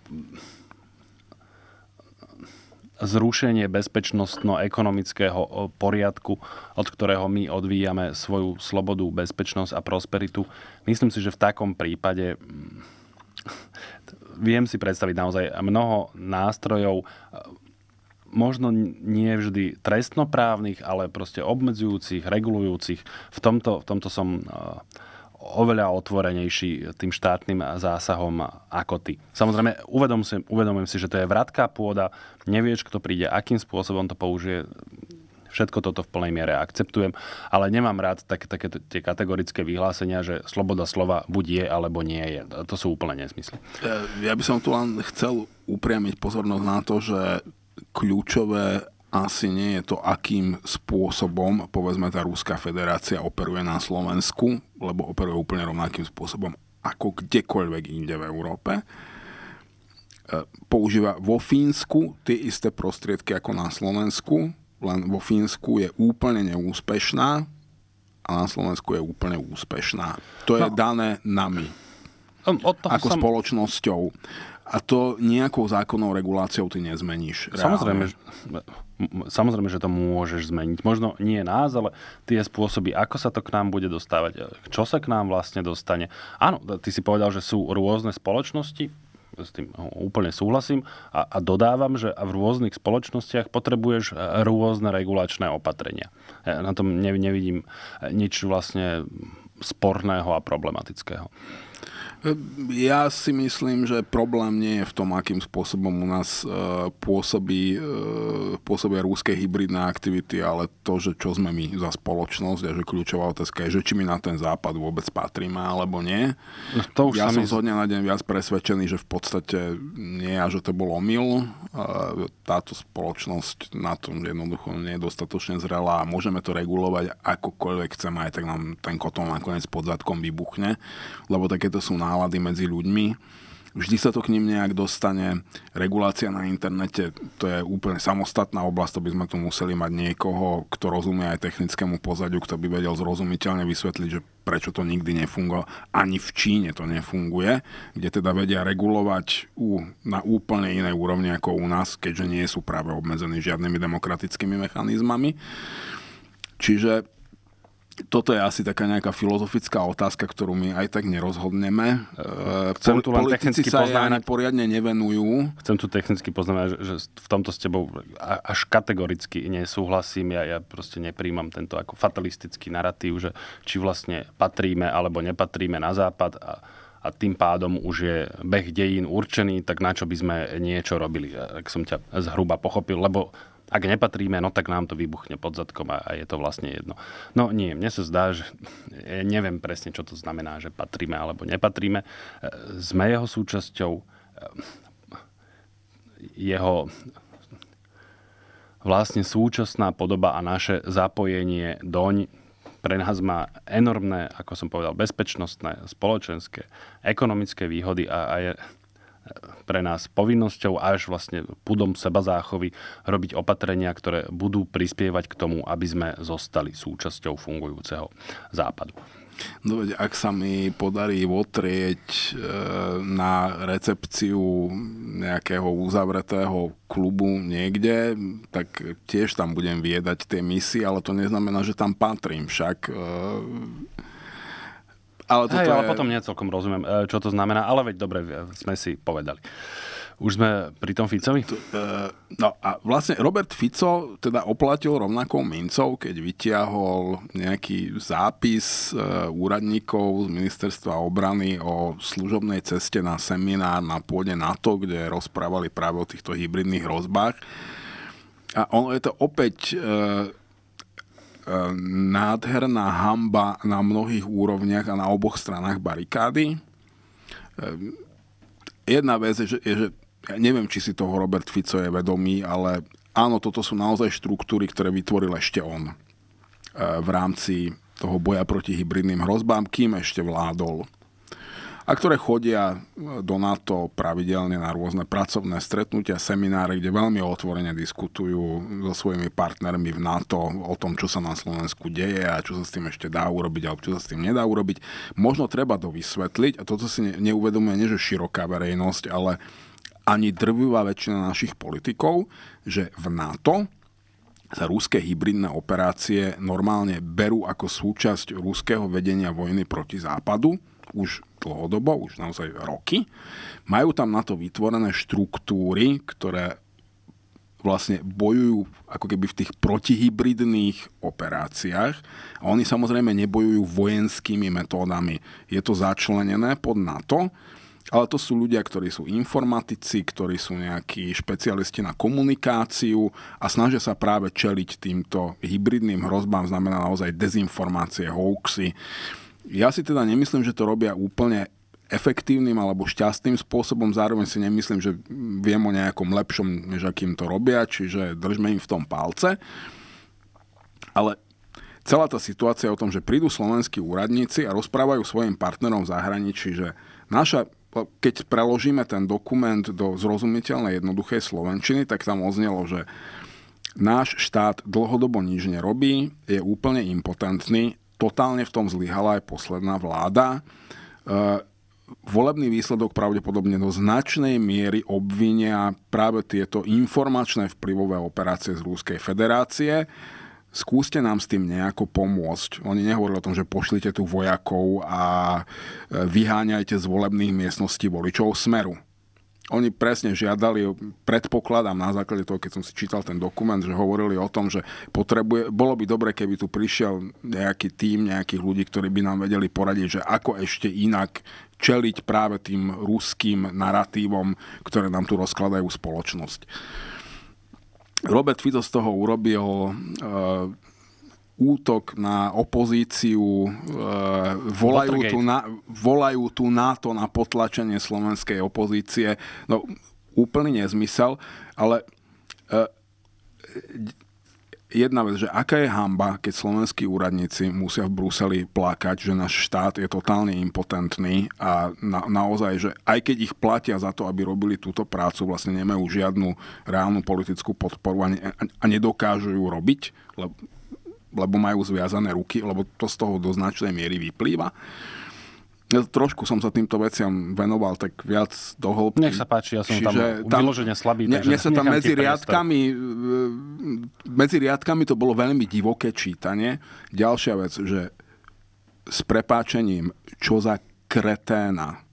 B: zrušenie bezpečnostno-ekonomického poriadku, od ktorého my odvíjame svoju slobodu, bezpečnosť a prosperitu. Myslím si, že v takom prípade mm, viem si predstaviť naozaj mnoho nástrojov, možno nie vždy trestnoprávnych, ale proste obmedzujúcich, regulujúcich. V tomto, v tomto som uh, oveľa otvorenejší tým štátnym zásahom ako ty. Samozrejme, uvedom si, uvedomujem si, že to je vratká pôda, nevieš, kto príde, akým spôsobom to použije, všetko toto v plnej miere akceptujem, ale nemám rád také, také tie kategorické vyhlásenia, že sloboda slova buď je, alebo nie je. To sú úplne nesmysly.
A: Ja by som tu len chcel upriamiť pozornosť na to, že kľúčové asi nie je to, akým spôsobom, povedzme, tá Ruská federácia operuje na Slovensku, lebo operuje úplne rovnakým spôsobom ako kdekoľvek inde v Európe. E, používa vo Fínsku tie isté prostriedky ako na Slovensku, len vo Fínsku je úplne neúspešná a na Slovensku je úplne úspešná. To je no. dané nami. No, ako som... spoločnosťou. A to nejakou
B: zákonnou reguláciou ty nezmeníš. Reálne. Samozrejme samozrejme, že to môžeš zmeniť. Možno nie nás, ale tie spôsoby, ako sa to k nám bude dostávať, e, čo sa k nám vlastne dostane. Áno, ty si povedal, že sú rôzne spoločnosti, s tým úplne súhlasím a, a dodávam, že v rôznych spoločnostiach potrebuješ e, rôzne regulačné opatrenia. Ja e, na tom nevidím nič vlastne sporného a problematického. Ehm, ja si myslím, že problém nie je v tom, akým
A: spôsobom u nás e, pôsobí, e, pôsobia rúske hybridné aktivity, ale to, že čo sme my za spoločnosť a že kľúčová otázka je, že či my na ten západ vôbec patríme alebo nie. No to už ja som z dňa na deň viac presvedčený, že v podstate nie a že to bol omyl. E, táto spoločnosť na tom jednoducho nie je dostatočne zrelá a môžeme to regulovať akokoľvek chceme, aj tak nám ten kotol nakoniec pod zadkom vybuchne, lebo takéto sú nálady medzi ľuďmi. Vždy sa to k ním nejak dostane. Regulácia na internete, to je úplne samostatná oblasť, to by sme tu museli mať niekoho, kto rozumie aj technickému pozadiu, kto by vedel zrozumiteľne vysvetliť, že prečo to nikdy nefungovalo. Ani v Číne to nefunguje, kde teda vedia regulovať u, na úplne inej úrovni ako u nás, keďže nie sú práve obmedzení žiadnymi demokratickými mechanizmami. Čiže toto je asi taká nejaká filozofická otázka, ktorú
B: my aj tak nerozhodneme. Chcem tu len technicky sa poznamenať,
A: poriadne nevenujú.
B: Chcem tu technicky poznamenať, že v tomto s tebou až kategoricky nesúhlasím. Ja, ja proste nepríjmam tento ako fatalistický narratív, že či vlastne patríme alebo nepatríme na západ a a tým pádom už je beh dejín určený, tak na čo by sme niečo robili, ak som ťa zhruba pochopil, lebo ak nepatríme, no tak nám to vybuchne pod zadkom a, a je to vlastne jedno. No nie, mne sa zdá, že neviem presne, čo to znamená, že patríme alebo nepatríme. E, sme jeho súčasťou, e, jeho vlastne súčasná podoba a naše zapojenie doň pre nás má enormné, ako som povedal, bezpečnostné, spoločenské, ekonomické výhody a, a je, pre nás povinnosťou až vlastne púdom seba záchovy robiť opatrenia, ktoré budú prispievať k tomu, aby sme zostali súčasťou fungujúceho západu. No, ak sa mi podarí otrieť e, na recepciu nejakého
A: uzavretého klubu niekde, tak tiež tam budem viedať tie misie, ale to neznamená, že tam patrím. Však e,
B: ale, toto Hej, ale je... potom nie celkom rozumiem, e, čo to znamená, ale veď dobre, e, sme si povedali. Už sme pri tom Ficovi? To, uh, no a vlastne Robert Fico teda oplatil rovnakou
A: mincov, keď vytiahol nejaký zápis uh, úradníkov z ministerstva obrany o služobnej ceste na seminár na pôde NATO, kde rozprávali práve o týchto hybridných rozbách. A ono je to opäť... Uh, nádherná hamba na mnohých úrovniach a na oboch stranách barikády. Ehm, jedna vec je, že, je, že ja neviem, či si toho Robert Fico je vedomý, ale áno, toto sú naozaj štruktúry, ktoré vytvoril ešte on eh, v rámci toho boja proti hybridným hrozbám, kým ešte vládol a ktoré chodia e, do NATO pravidelne na rôzne pracovné stretnutia, semináre, kde veľmi otvorene diskutujú so svojimi partnermi v NATO o tom, čo sa na Slovensku deje a čo sa s tým ešte dá urobiť alebo čo sa s tým nedá urobiť. Možno treba to vysvetliť a toto si neuvedomuje nie že široká verejnosť, ale ani drvivá väčšina našich politikov, že v NATO sa ruské hybridné operácie normálne berú ako súčasť ruského vedenia vojny proti západu už dlhodobo, už naozaj roky. Majú tam na to vytvorené štruktúry, ktoré vlastne bojujú ako keby v tých protihybridných operáciách a oni samozrejme nebojujú vojenskými metódami. Je to začlenené pod NATO, ale to sú ľudia, ktorí sú informatici, ktorí sú nejakí špecialisti na komunikáciu a snažia sa práve čeliť týmto hybridným hrozbám, znamená naozaj dezinformácie, hoaxy, ja si teda nemyslím, že to robia úplne efektívnym alebo šťastným spôsobom, zároveň si nemyslím, že viem o nejakom lepšom, než akým to robia, čiže držme im v tom palce. Ale celá tá situácia je o tom, že prídu slovenskí úradníci a rozprávajú svojim partnerom v zahraničí, že naša keď preložíme ten dokument do zrozumiteľnej jednoduchej slovenčiny, tak tam oznelo, že náš štát dlhodobo nič nerobí, je úplne impotentný totálne v tom zlyhala aj posledná vláda. E, volebný výsledok pravdepodobne do značnej miery obvinia práve tieto informačné vplyvové operácie z Rúskej federácie. Skúste nám s tým nejako pomôcť. Oni nehovorili o tom, že pošlite tu vojakov a e, vyháňajte z volebných miestností voličov smeru oni presne žiadali, predpokladám na základe toho, keď som si čítal ten dokument, že hovorili o tom, že potrebuje, bolo by dobre, keby tu prišiel nejaký tím nejakých ľudí, ktorí by nám vedeli poradiť, že ako ešte inak čeliť práve tým ruským narratívom, ktoré nám tu rozkladajú spoločnosť. Robert Fito z toho urobil e, útok na opozíciu, e, volajú, tu na, volajú tu NATO na potlačenie slovenskej opozície. No úplný nezmysel, ale e, jedna vec, že aká je hamba, keď slovenskí úradníci musia v Bruseli plakať, že náš štát je totálne impotentný a na, naozaj, že aj keď ich platia za to, aby robili túto prácu, vlastne nemajú žiadnu reálnu politickú podporu a, ne, a nedokážu ju robiť, lebo lebo majú zviazané ruky, lebo to z toho do značnej miery vyplýva. Ja trošku som sa týmto veciam venoval tak viac do hĺbky. Nech sa
B: páči, ja som Čiže tam, tam slabý. Ne, sa tam medzi riadkami,
A: e, medzi riadkami to bolo veľmi divoké čítanie. Ďalšia vec, že s prepáčením, čo za kreténa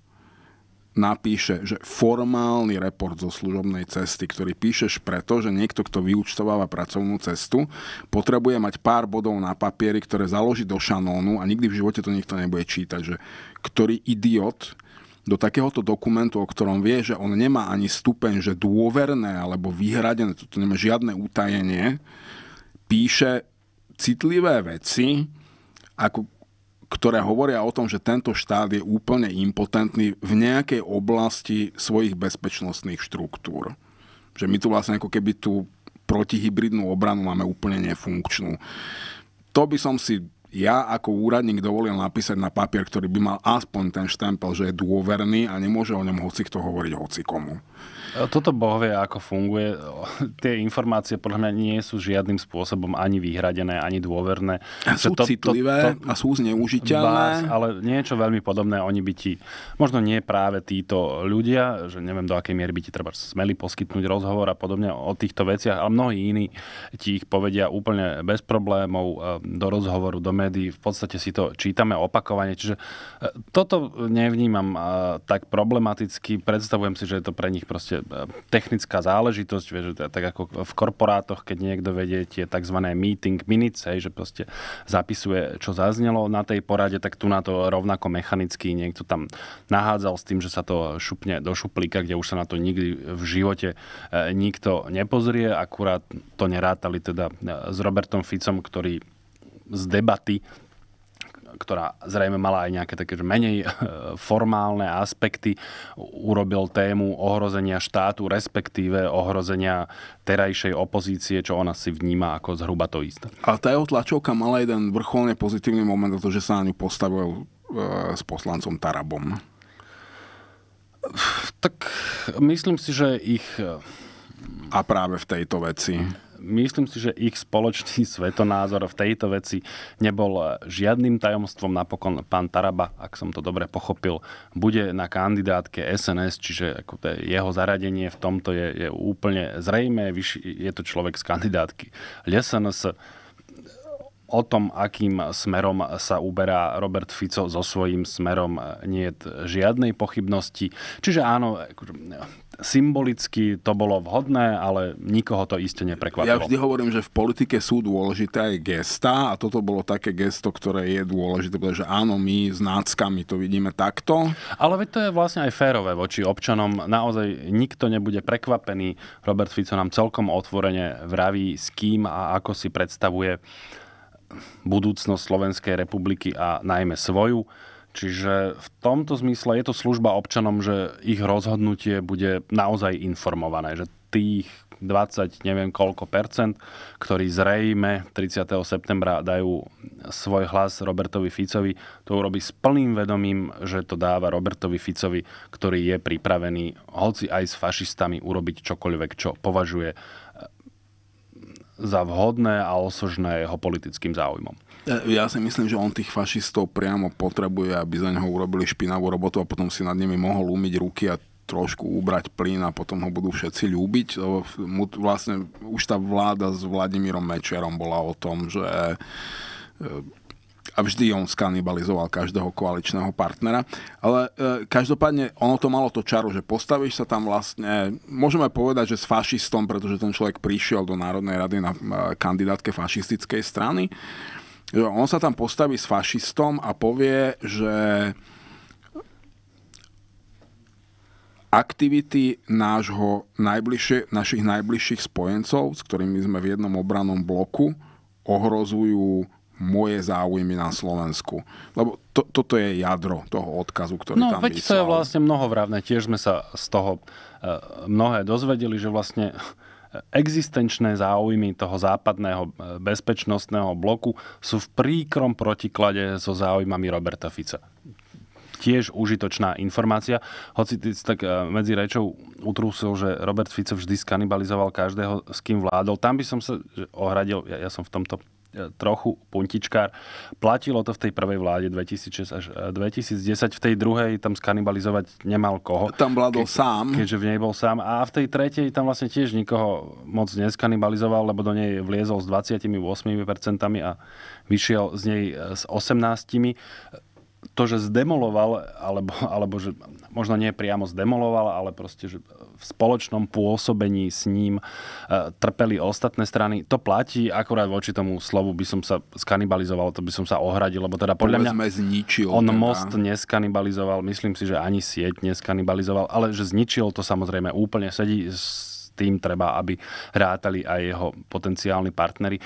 A: napíše, že formálny report zo služobnej cesty, ktorý píšeš preto, že niekto, kto vyúčtováva pracovnú cestu, potrebuje mať pár bodov na papieri, ktoré založí do šanónu a nikdy v živote to nikto nebude čítať, že ktorý idiot do takéhoto dokumentu, o ktorom vie, že on nemá ani stupeň, že dôverné alebo vyhradené, toto nemá žiadne utajenie, píše citlivé veci, ako ktoré hovoria o tom, že tento štát je úplne impotentný v nejakej oblasti svojich bezpečnostných štruktúr. Že my tu vlastne ako keby tú protihybridnú obranu máme úplne nefunkčnú. To by som si ja ako úradník dovolil napísať na papier, ktorý by mal aspoň
B: ten štempel, že je dôverný a nemôže o ňom hoci kto hovoriť hoci komu. Toto bohovie, ako funguje. Tie informácie podľa mňa nie sú žiadnym spôsobom ani vyhradené, ani dôverné. Sú to, citlivé to, to,
A: a sú zneužiteľné.
B: Vás, ale niečo veľmi podobné oni by ti, možno nie práve títo ľudia, že neviem do akej miery by ti treba smeli poskytnúť rozhovor a podobne o týchto veciach, ale mnohí iní ti ich povedia úplne bez problémov e, do rozhovoru, do médií. V podstate si to čítame opakovane. Čiže e, toto nevnímam e, tak problematicky. Predstavujem si, že je to pre nich proste technická záležitosť, vieš, tak ako v korporátoch, keď niekto vedie tie tzv. meeting minutes, hej, že proste zapisuje, čo zaznelo na tej porade, tak tu na to rovnako mechanicky niekto tam nahádzal s tým, že sa to šupne do šuplíka, kde už sa na to nikdy v živote e, nikto nepozrie, akurát to nerátali teda e, s Robertom Ficom, ktorý z debaty ktorá zrejme mala aj nejaké také menej eh, formálne aspekty, urobil tému ohrozenia štátu, respektíve ohrozenia terajšej opozície, čo ona si vníma ako zhruba to isté. A
A: tá jeho tlačovka mala jeden vrcholne pozitívny moment, že sa na ňu postavil eh, s poslancom
B: Tarabom. Tak myslím si, že ich... Eh, a práve v tejto veci mhm. Myslím si, že ich spoločný svetonázor v tejto veci nebol žiadnym tajomstvom. Napokon pán Taraba, ak som to dobre pochopil, bude na kandidátke SNS, čiže ako to je, jeho zaradenie v tomto je, je úplne zrejme. Je to človek z kandidátky SNS o tom, akým smerom sa uberá Robert Fico so svojím smerom, nie je žiadnej pochybnosti. Čiže áno, akože, symbolicky to bolo vhodné, ale nikoho to iste neprekvapilo. Ja vždy
A: hovorím, že v politike sú dôležité aj gesta a toto bolo také gesto, ktoré je dôležité, pretože áno, my s náckami to vidíme
B: takto. Ale veď to je vlastne aj férové voči občanom. Naozaj nikto nebude prekvapený. Robert Fico nám celkom otvorene vraví, s kým a ako si predstavuje budúcnosť Slovenskej republiky a najmä svoju. Čiže v tomto zmysle je to služba občanom, že ich rozhodnutie bude naozaj informované, že tých 20, neviem koľko percent, ktorí zrejme 30. septembra dajú svoj hlas Robertovi Ficovi, to urobí s plným vedomím, že to dáva Robertovi Ficovi, ktorý je pripravený hoci aj s fašistami urobiť čokoľvek, čo považuje za vhodné a osožné jeho politickým záujmom. Ja si myslím, že on tých fašistov priamo potrebuje, aby za neho urobili
A: špinavú robotu a potom si nad nimi mohol umyť ruky a trošku ubrať plyn a potom ho budú všetci ľúbiť. Vlastne už tá vláda s Vladimírom Mečerom bola o tom, že e, a vždy on skanibalizoval každého koaličného partnera. Ale e, každopádne ono to malo to čaro, že postavíš sa tam vlastne, môžeme povedať, že s fašistom, pretože ten človek prišiel do Národnej rady na e, kandidátke fašistickej strany on sa tam postaví s fašistom a povie, že aktivity nášho najbližšie, našich najbližších spojencov, s ktorými sme v jednom obranom bloku, ohrozujú moje záujmy na Slovensku. Lebo to, toto je jadro toho
B: odkazu, ktorý no, tam veď to je vlastne mnohovravné. Tiež sme sa z toho eh, mnohé dozvedeli, že vlastne existenčné záujmy toho západného e, bezpečnostného bloku sú v príkrom protiklade so záujmami Roberta Fica tiež užitočná informácia. Hoci ty tak e, medzi rečou utrúsil, že Robert Fico vždy skanibalizoval každého, s kým vládol. Tam by som sa ohradil, ja, ja som v tomto E, trochu puntičkár. Platilo to v tej prvej vláde 2006 až 2010, e, v tej druhej tam skanibalizovať nemal koho. Tam vládol ke, sám. Keďže v nej bol sám. A v tej tretej tam vlastne tiež nikoho moc neskanibalizoval, lebo do nej vliezol s 28% a vyšiel z nej e, s 18% to, že zdemoloval, alebo, alebo že možno nie priamo zdemoloval, ale proste, že v spoločnom pôsobení s ním e, trpeli ostatné strany. To platí, akurát voči tomu slovu by som sa skanibalizoval, to by som sa ohradil, lebo teda podľa mňa
A: zničil, on teda. most
B: neskanibalizoval, myslím si, že ani sieť neskanibalizoval, ale že zničil to samozrejme úplne, sedí tým treba, aby rátali aj jeho potenciálni partnery.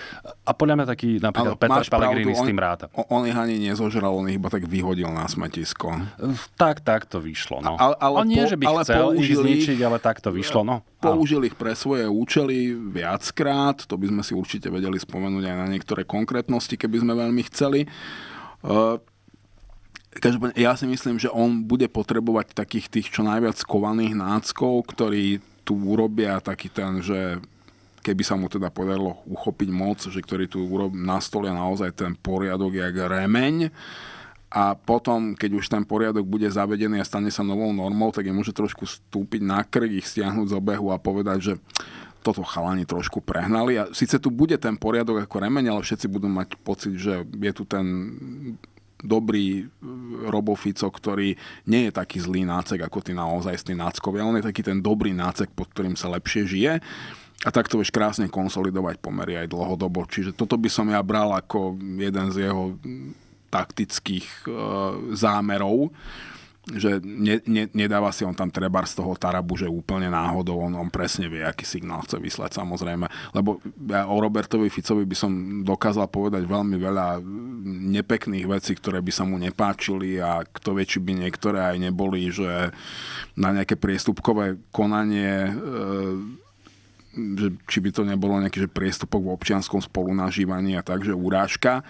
B: A podľa mňa taký napríklad Ale Petr Pellegrini pravdu, s tým on, ráta.
A: On ich ani nezožral, on ich iba tak vyhodil na smetisko.
B: Eh, tak, tak to vyšlo. No. Ale, ale, on nie, po, že by ale chcel ich zničiť, ale tak to vyšlo. No.
A: Použili ich pre svoje účely viackrát, to by sme si určite vedeli spomenúť aj na niektoré konkrétnosti, keby sme veľmi chceli. Eh, každopádne, ja si myslím, že on bude potrebovať takých tých čo najviac skovaných náckov, ktorí tu urobia taký ten, že keby sa mu teda podarilo uchopiť moc, že ktorý tu urob, nastolia naozaj ten poriadok jak remeň a potom, keď už ten poriadok bude zavedený a stane sa novou normou, tak je môže trošku stúpiť na krk, ich stiahnuť z obehu a povedať, že toto chalani trošku prehnali. A síce tu bude ten poriadok ako remeň, ale všetci budú mať pocit, že je tu ten dobrý eh, robofico, ktorý nie je taký zlý nácek ako tí naozajstní náckovia. On je taký ten dobrý nácek, pod ktorým sa lepšie žije. A takto vieš krásne konsolidovať pomery aj dlhodobo. Čiže toto by som ja bral ako jeden z jeho taktických e, zámerov že ne, ne, nedáva si on tam trebar z toho tarabu, že úplne náhodou on, on presne vie, aký signál chce vyslať samozrejme. Lebo ja o Robertovi Ficovi by som dokázal povedať veľmi veľa nepekných vecí, ktoré by sa mu nepáčili a kto vie, či by niektoré aj neboli, že na nejaké priestupkové konanie... E, že či by to nebolo nejaký že priestupok v občianskom spolunažívaní a tak, že urážka,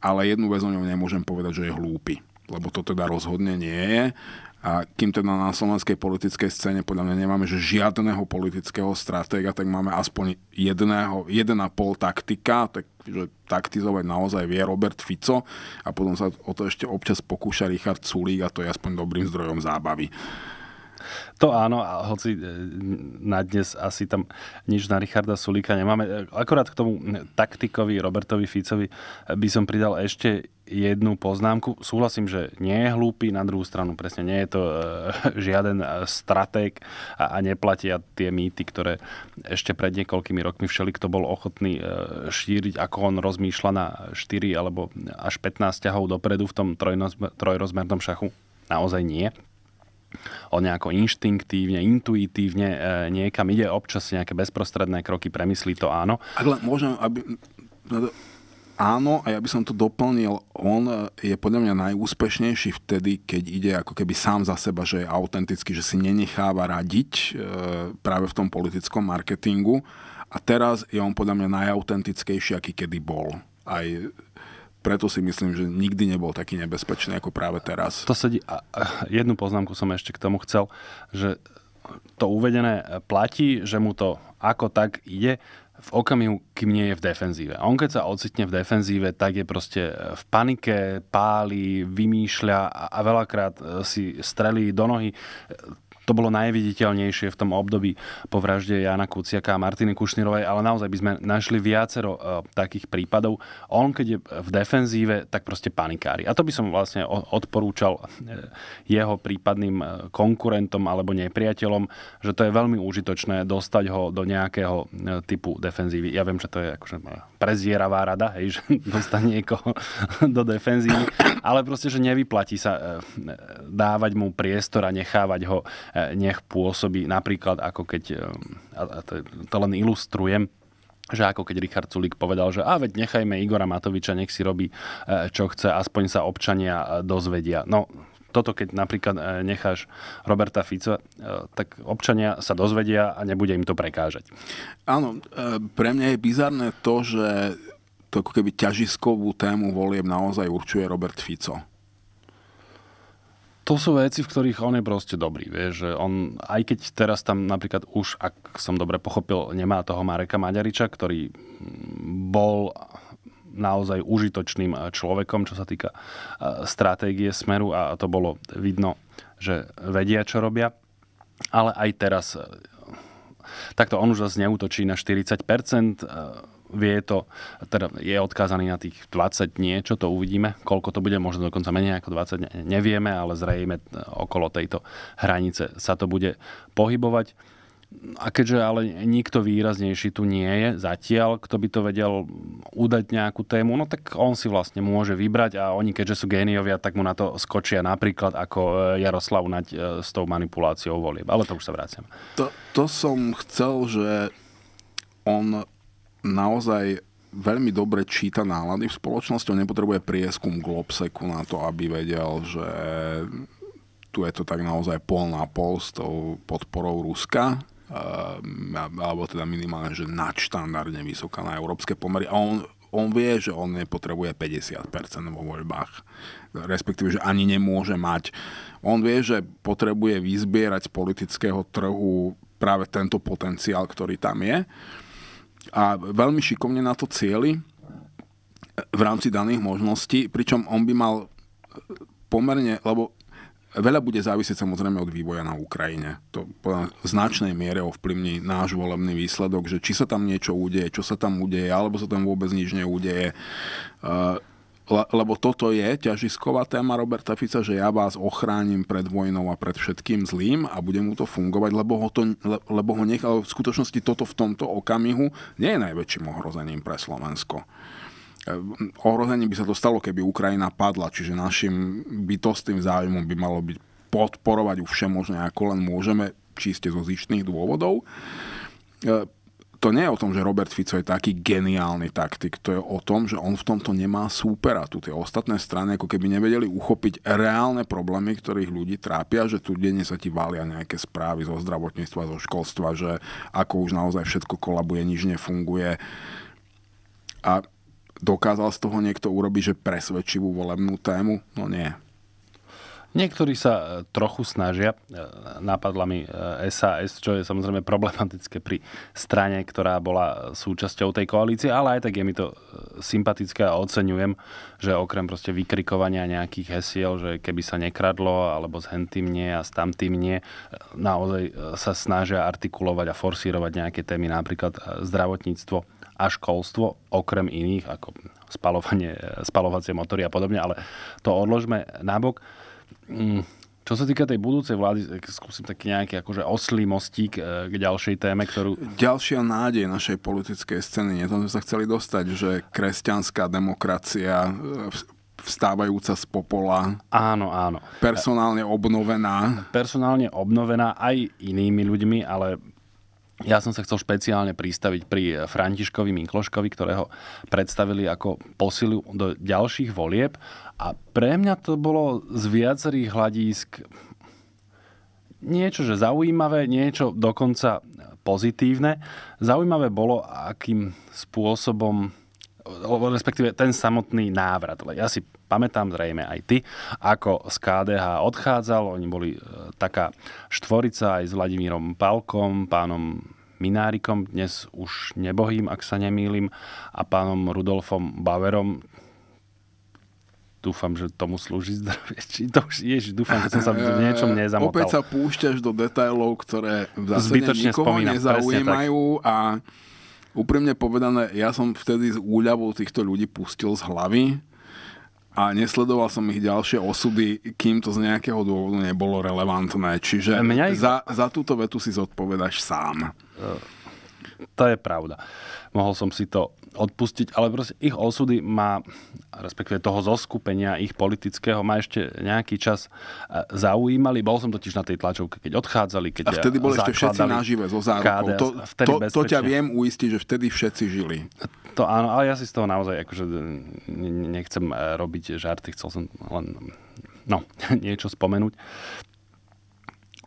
A: ale jednu vec o ňom nemôžem povedať, že je hlúpy lebo to teda rozhodne nie je. A kým teda na slovenskej politickej scéne podľa mňa nemáme že žiadneho politického stratéga, tak máme aspoň jedného, jeden a pol taktika, tak, že taktizovať naozaj vie Robert Fico a potom sa o to ešte občas pokúša Richard Sulík a to
B: je aspoň dobrým zdrojom zábavy. To áno, a hoci e, na dnes asi tam nič na Richarda Sulíka nemáme. E, akorát k tomu taktikovi Robertovi Ficovi e, by som pridal ešte jednu poznámku. Súhlasím, že nie je hlúpy, na druhú stranu presne nie je to e, žiaden straték a, a neplatia tie mýty, ktoré ešte pred niekoľkými rokmi všeli, kto bol ochotný e, šíriť, ako on rozmýšľa na 4 alebo až 15 ťahov dopredu v tom trojrozmernom šachu. Naozaj nie o nejako inštinktívne, intuitívne e, niekam ide, občas nejaké bezprostredné kroky, premyslí to áno.
A: Ak len môžem, aby... No áno, a ja by som to doplnil, on e, je podľa mňa najúspešnejší vtedy, keď ide ako keby sám za seba, že je autentický, že si nenecháva radiť e, práve v tom politickom marketingu. A teraz je on podľa mňa najautentickejší, aký kedy bol.
B: Aj preto si myslím, že nikdy nebol taký nebezpečný ako práve teraz. To sedí, a jednu poznámku som ešte k tomu chcel, že to uvedené platí, že mu to ako tak ide v okamihu, kým nie je v defenzíve. A on keď sa ocitne v defenzíve, tak je proste v panike, páli, vymýšľa a, a veľakrát e, si strelí do nohy to bolo najviditeľnejšie v tom období po vražde Jana Kuciaka a Martiny Kušnírovej, ale naozaj by sme našli viacero e, takých prípadov. On, keď je v defenzíve, tak proste panikári. A to by som vlastne odporúčal e, jeho prípadným e, konkurentom alebo nepriateľom, že to je veľmi užitočné dostať ho do nejakého typu defenzívy. Ja viem, že to je akože prezieravá rada, hej, že dostať niekoho do defenzívy, ale proste, že nevyplatí sa dávať mu priestor a nechávať ho Eh, nech pôsobí napríklad ako keď, eh, a to, to len ilustrujem, že ako keď Richard Sulík povedal, že a veď nechajme Igora Matoviča, nech si robí eh, čo chce, aspoň sa občania dozvedia. No, toto keď napríklad necháš Roberta Fica, tak občania sa dozvedia a nebude im to prekážať. Áno, pre mňa je bizarné to, že to ako keby ťažiskovú tému volieb naozaj určuje Robert Fico to sú veci, v ktorých on je proste dobrý. Vieš, že on, aj keď teraz tam napríklad už, ak som dobre pochopil, nemá toho Mareka Maďariča, ktorý mm, bol naozaj užitočným eh, človekom, čo sa týka eh, stratégie Smeru a to bolo vidno, že vedia, čo robia. Ale aj teraz eh, takto on už zase neútočí na 40%, vie to, teda je odkázaný na tých 20 niečo, to uvidíme, koľko to bude, možno dokonca menej ako 20, nevieme, ale zrejme e, okolo tejto hranice sa to bude pohybovať. A keďže ale nikto výraznejší tu nie je zatiaľ, kto by to vedel udať nejakú tému, no tak on si vlastne môže vybrať a oni keďže sú géniovia, tak mu na to skočia napríklad ako e, Jaroslav Naď e, s tou manipuláciou volieb. Ale to už sa vraciam. To, to som
A: chcel, že on naozaj veľmi dobre číta nálady v spoločnosti, on nepotrebuje prieskum Globseku na to, aby vedel, že tu je to tak naozaj pol na pol s tou podporou Ruska, ehm, alebo teda minimálne, že nadštandardne vysoká na európske pomery. A on, on vie, že on nepotrebuje 50% vo voľbách, respektíve, že ani nemôže mať. On vie, že potrebuje vyzbierať z politického trhu práve tento potenciál, ktorý tam je a veľmi šikovne na to cieli v rámci daných možností, pričom on by mal eh, pomerne, lebo veľa bude závisieť samozrejme od vývoja na Ukrajine. To v značnej miere ovplyvní náš volebný výsledok, že či sa tam niečo udeje, čo sa tam udeje, alebo sa tam vôbec nič neudeje. Eh, lebo toto je ťažisková téma Roberta Fica, že ja vás ochránim pred vojnou a pred všetkým zlým a bude mu to fungovať, lebo ho, to, lebo ho nechal, v skutočnosti toto v tomto okamihu nie je najväčším ohrozením pre Slovensko. E, ohrozením by sa to stalo, keby Ukrajina padla, čiže našim bytostným záujmom by malo byť podporovať ju všemožne, ako len môžeme, čiste zo zištných dôvodov e, to nie je o tom, že Robert Fico je taký geniálny taktik, to je o tom, že on v tomto nemá súpera. Tu tie ostatné strany ako keby nevedeli uchopiť reálne problémy, ktorých ľudí trápia, že tu denne sa ti valia nejaké správy zo zdravotníctva, zo školstva, že ako už naozaj všetko kolabuje, nič nefunguje. A dokázal z toho niekto urobiť, že presvedčivú volebnú tému? No nie,
B: Niektorí sa e, trochu snažia, e, napadla mi SAS, e, čo je samozrejme problematické pri strane, ktorá bola súčasťou tej koalície, ale aj tak je mi to sympatické a oceňujem, že okrem proste vykrikovania nejakých hesiel, že keby sa nekradlo, alebo s hentým nie a s tamtým nie, naozaj sa snažia artikulovať a forsírovať nejaké témy, napríklad zdravotníctvo a školstvo, okrem iných, ako spalovanie, spalovacie motory a podobne, ale to odložme nabok. Mm. Čo sa týka tej budúcej vlády, skúsim taký nejaký akože oslý mostík e, k ďalšej téme, ktorú...
A: Ďalšia nádej našej politickej scény, nie tam sme sa chceli dostať, že kresťanská demokracia e, vstávajúca z popola. Áno, áno. Personálne obnovená.
B: Personálne
A: obnovená aj
B: inými ľuďmi, ale ja som sa chcel špeciálne pristaviť pri eh, Františkovi Minkloškovi, ktorého predstavili ako posilu do ďalších volieb a pre mňa to bolo z viacerých hľadísk niečo, že zaujímavé, niečo dokonca pozitívne. Zaujímavé bolo, akým spôsobom respektíve ten samotný návrat. Ja si pamätám zrejme aj ty, ako z KDH odchádzal, oni boli e, taká štvorica aj s Vladimírom Palkom, pánom Minárikom, dnes už nebohým, ak sa nemýlim, a pánom Rudolfom Bauerom, dúfam, že tomu slúži zdravie. Či to už ježiš, dúfam, že som sa v niečom nezamotal. Opäť
A: sa púšťaš do detailov, ktoré v zásade nikoho spomínam, nezaujímajú a Úprimne povedané, ja som vtedy z úľavou týchto ľudí pustil z hlavy a nesledoval som ich ďalšie osudy, kým to z nejakého dôvodu
B: nebolo relevantné. Čiže Mňa... Ich... za, za túto vetu si zodpovedaš sám. To je pravda. Mohol som si to odpustiť, ale proste ich osudy má, respektíve toho zoskupenia ich politického, má ešte nejaký čas e, zaujímali. Bol som totiž na tej tlačovke, keď odchádzali, keď A vtedy boli ešte všetci nažive so zárukou. to, to, to ťa viem uistiť, že vtedy všetci žili. To áno, ale ja si z toho naozaj akože e, nechcem e, robiť žarty, chcel som len no, niečo spomenúť.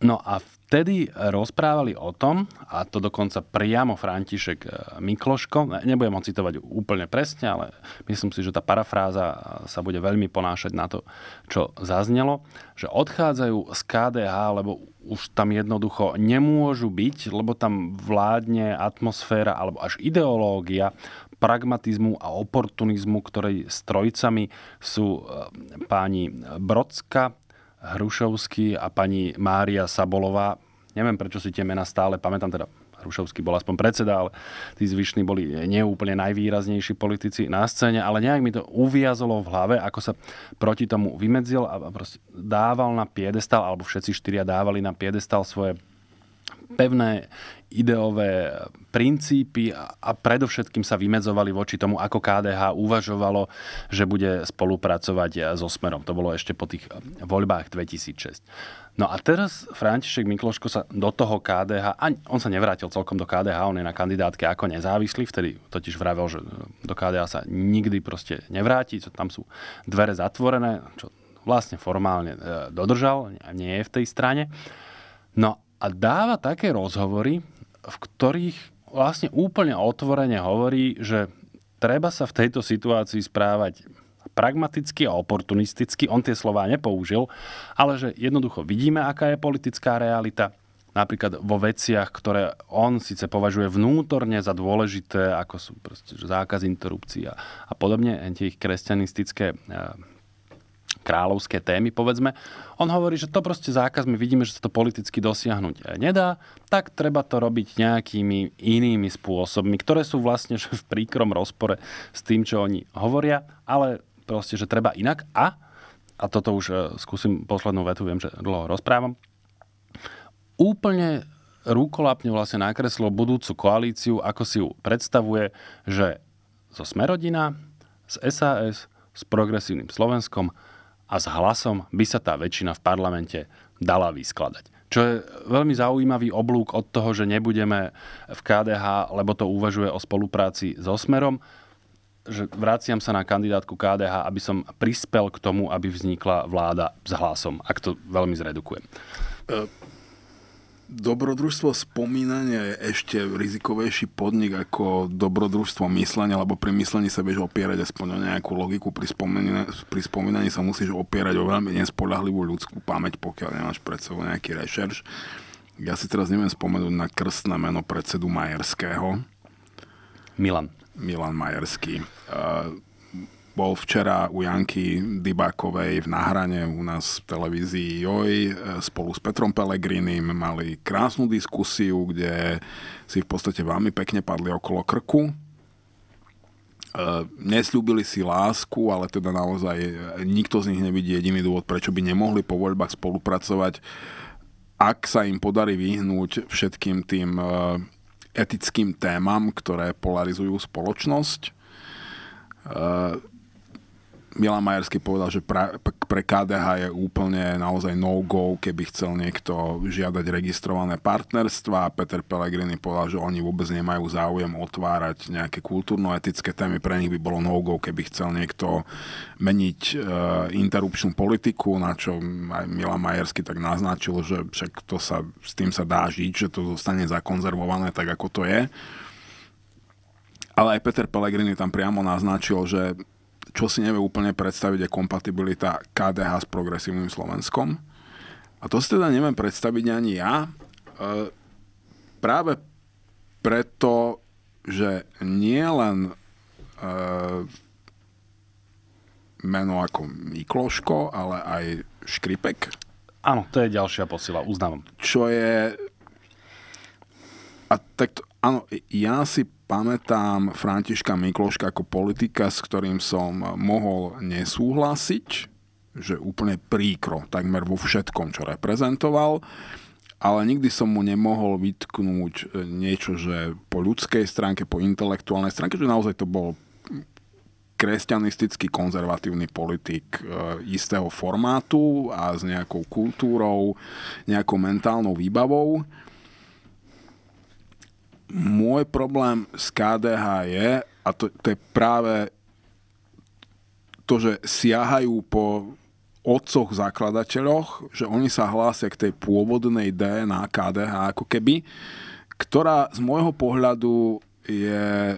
B: No a v vtedy rozprávali o tom, a to dokonca priamo František e, Mikloško, nebudem ho citovať úplne presne, ale myslím si, že tá parafráza sa bude veľmi ponášať na to, čo zaznelo, že odchádzajú z KDH, lebo už tam jednoducho nemôžu byť, lebo tam vládne atmosféra alebo až ideológia pragmatizmu a oportunizmu, ktorej strojcami sú e, páni Brodska, Hrušovský a pani Mária Sabolová. Neviem, prečo si tie mená stále pamätám, teda Hrušovský bol aspoň predseda, ale tí zvyšní boli neúplne najvýraznejší politici na scéne, ale nejak mi to uviazolo v hlave, ako sa proti tomu vymedzil a proste dával na piedestal, alebo všetci štyria dávali na piedestal svoje pevné ideové princípy a predovšetkým sa vymedzovali voči tomu, ako KDH uvažovalo, že bude spolupracovať eh, so Smerom. To bolo ešte po tých eh, voľbách 2006. No a teraz František Mikloško sa do toho KDH, a on sa nevrátil celkom do KDH, on je na kandidátke ako nezávislý, vtedy totiž vravel, že eh, do KDH sa nikdy proste nevráti, čo tam sú dvere zatvorené, čo vlastne formálne dodržal, nie je v tej strane. No a dáva také rozhovory, v ktorých vlastne úplne otvorene hovorí, že treba sa v tejto situácii správať pragmaticky a oportunisticky. On tie slová nepoužil, ale že jednoducho vidíme, aká je politická realita, napríklad vo veciach, ktoré on síce považuje vnútorne za dôležité, ako sú proste, zákaz interrupcií a, a podobne, tie ich kresťanistické e, kráľovské témy, povedzme. On hovorí, že to proste zákazmi vidíme, že sa to politicky dosiahnuť nedá, tak treba to robiť nejakými inými spôsobmi, ktoré sú vlastne v príkrom rozpore s tým, čo oni hovoria, ale proste, že treba inak a a toto už e, skúsim poslednú vetu, viem, že dlho rozprávam, úplne rúkolapne vlastne nakreslo budúcu koalíciu, ako si ju predstavuje, že zo Smerodina, z SAS, s Progresívnym Slovenskom a s hlasom by sa tá väčšina v parlamente dala vyskladať. Čo je veľmi zaujímavý oblúk od toho, že nebudeme v KDH, lebo to uvažuje o spolupráci so Smerom, že vraciam sa na kandidátku KDH, aby som prispel k tomu, aby vznikla vláda s hlasom, ak to veľmi zredukujem. E,
A: dobrodružstvo spomínania je ešte rizikovejší podnik ako dobrodružstvo myslenia, lebo pri myslení sa vieš opierať aspoň o nejakú logiku, pri spomínaní, pri spomínaní sa musíš opierať o veľmi nespoľahlivú ľudskú pamäť, pokiaľ nemáš pred sebou nejaký rešerš. Ja si teraz neviem spomenúť na krstné meno predsedu Majerského. Milan. Milan Majerský. Uh, bol včera u Janky Dybákovej v náhrane u nás v televízii Joj e, spolu s Petrom Pelegrinim. Mali krásnu diskusiu, kde si v podstate veľmi pekne padli okolo krku. E, nesľúbili si lásku, ale teda naozaj e, nikto z nich nevidí jediný dôvod, prečo by nemohli po voľbách spolupracovať, ak sa im podarí vyhnúť všetkým tým etickým témam, ktoré polarizujú spoločnosť. Milan Majerský povedal, že pra, pre KDH je úplne naozaj no-go, keby chcel niekto žiadať registrované partnerstva. Peter Pellegrini povedal, že oni vôbec nemajú záujem otvárať nejaké kultúrno-etické témy. Pre nich by bolo no-go, keby chcel niekto meniť e, interrupčnú politiku, na čo aj Milan Majerský tak naznačil, že však to sa, s tým sa dá žiť, že to zostane zakonzervované tak, ako to je. Ale aj Peter Pellegrini tam priamo naznačil, že čo si nevie úplne predstaviť, je kompatibilita KDH s progresívnym Slovenskom. A to si teda neviem predstaviť ani ja, e, práve preto, že nie len e, meno ako Mikloško, ale aj Škripek. Áno, to je ďalšia posila, uznávam. Čo je... A tak to, Áno, ja si pamätám Františka Mikloška ako politika, s ktorým som mohol nesúhlasiť, že úplne príkro, takmer vo všetkom, čo reprezentoval, ale nikdy som mu nemohol vytknúť niečo, že po ľudskej stránke, po intelektuálnej stránke, že naozaj to bol kresťanistický konzervatívny politik e, istého formátu a s nejakou kultúrou, nejakou mentálnou výbavou môj problém s KDH je, a to, to je práve to, že siahajú po otcoch zakladateľoch, že oni sa hlásia k tej pôvodnej DNA KDH ako keby, ktorá z môjho pohľadu je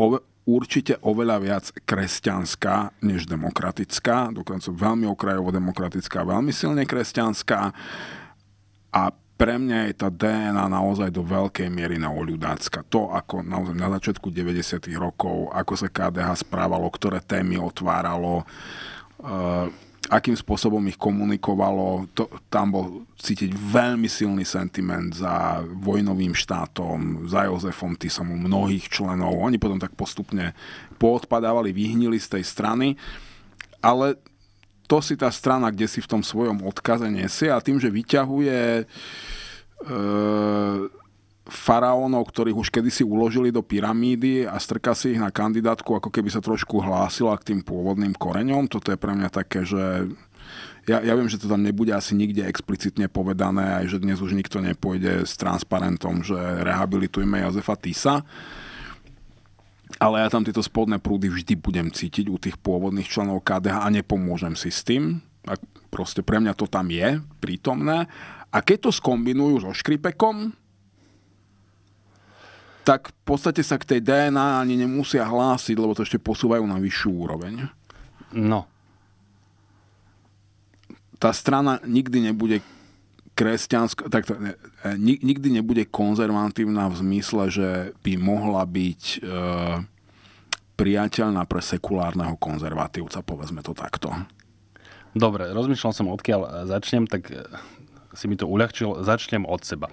A: ove, určite oveľa viac kresťanská než demokratická, dokonca veľmi okrajovo demokratická, veľmi silne kresťanská a pre mňa je tá DNA naozaj do veľkej miery naoľudácka. To, ako naozaj na začiatku 90. rokov, ako sa KDH správalo, ktoré témy otváralo, uh, akým spôsobom ich komunikovalo, to, tam bol cítiť veľmi silný sentiment za vojnovým štátom, za Jozefom som mnohých členov. Oni potom tak postupne poodpadávali, vyhnili z tej strany, ale to si tá strana, kde si v tom svojom odkaze nesie a tým, že vyťahuje uh, Ehm, faraónov, ktorých už kedysi uložili do pyramídy a strká si ich na kandidátku, ako keby sa trošku hlásila k tým pôvodným koreňom. Toto je pre mňa také, že ja, ja viem, že to tam nebude asi nikde explicitne povedané, aj že dnes už nikto nepôjde s transparentom, že rehabilitujme Jozefa Tisa. Ale ja tam tieto spodné prúdy vždy budem cítiť u tých pôvodných členov KDH a nepomôžem si s tým. A proste pre mňa to tam je prítomné a keď to skombinujú so škripekom, tak v podstate sa k tej DNA ani nemusia hlásiť, lebo to ešte posúvajú na vyššiu úroveň. No. Tá strana nikdy nebude kresťanská, tak to, ne, nikdy nebude konzervatívna v zmysle, že by mohla byť e, priateľná pre sekulárneho
B: konzervatívca, povedzme to takto. Dobre, rozmýšľal som, odkiaľ e, začnem, tak e, si mi to uľahčil, začnem od seba.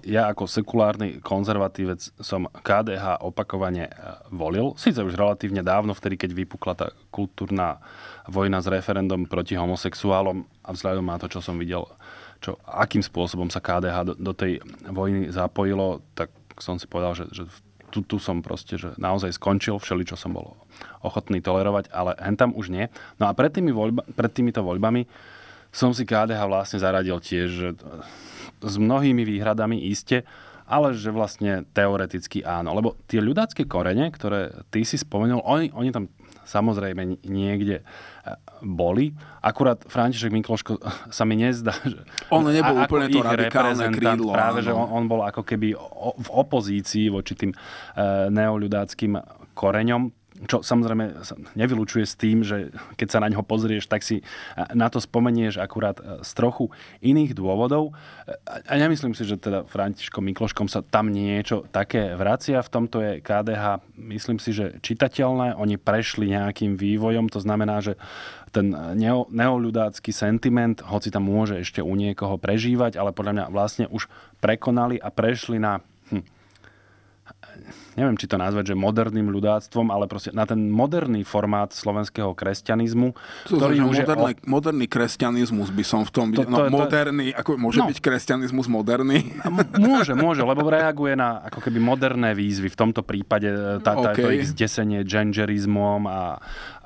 B: Ja ako sekulárny konzervatívec som KDH opakovane e, volil, síce už relatívne dávno, vtedy, keď vypukla tá kultúrna vojna s referendum proti homosexuálom a vzhľadom na to, čo som videl, čo, akým spôsobom sa KDH do, do tej vojny zapojilo, tak som si povedal, že, že tu, tu som proste, že naozaj skončil všeli, čo som bol ochotný tolerovať, ale hen tam už nie. No a pred, tými voľba, pred týmito voľbami som si KDH vlastne zaradil tiež s mnohými výhradami iste, ale že vlastne teoreticky áno. Lebo tie ľudácké korene, ktoré ty si spomenul, oni, oni tam samozrejme niekde e, boli. Akurát František Mikloško sa mi nezdá, že... On nebol a, úplne to radikálne krídlo. Práve, áno. že on, on bol ako keby o, v opozícii voči tým e, neoľudáckým koreňom. Čo samozrejme nevylučuje s tým, že keď sa na ňo pozrieš, tak si na to spomenieš akurát e, z trochu iných dôvodov. A nemyslím si, že teda Františkom Mikloškom sa tam niečo také vracia. V tomto je KDH, myslím si, že čitateľné. Oni prešli nejakým vývojom, to znamená, že ten neoludácky neoľudácky sentiment, hoci tam môže ešte u niekoho prežívať, ale podľa mňa vlastne už prekonali a prešli na neviem, či to nazvať, že moderným ľudáctvom, ale proste na ten moderný formát slovenského kresťanizmu. To ktorý už moderný, je...
A: moderný kresťanizmus by som
B: v tom... To, to, no, to, moderný,
A: ako môže no, byť kresťanizmus moderný? No, môže, môže, lebo reaguje
B: na ako keby moderné výzvy. V tomto prípade e, tá, tá, okay. to ich zdesenie genderizmom a,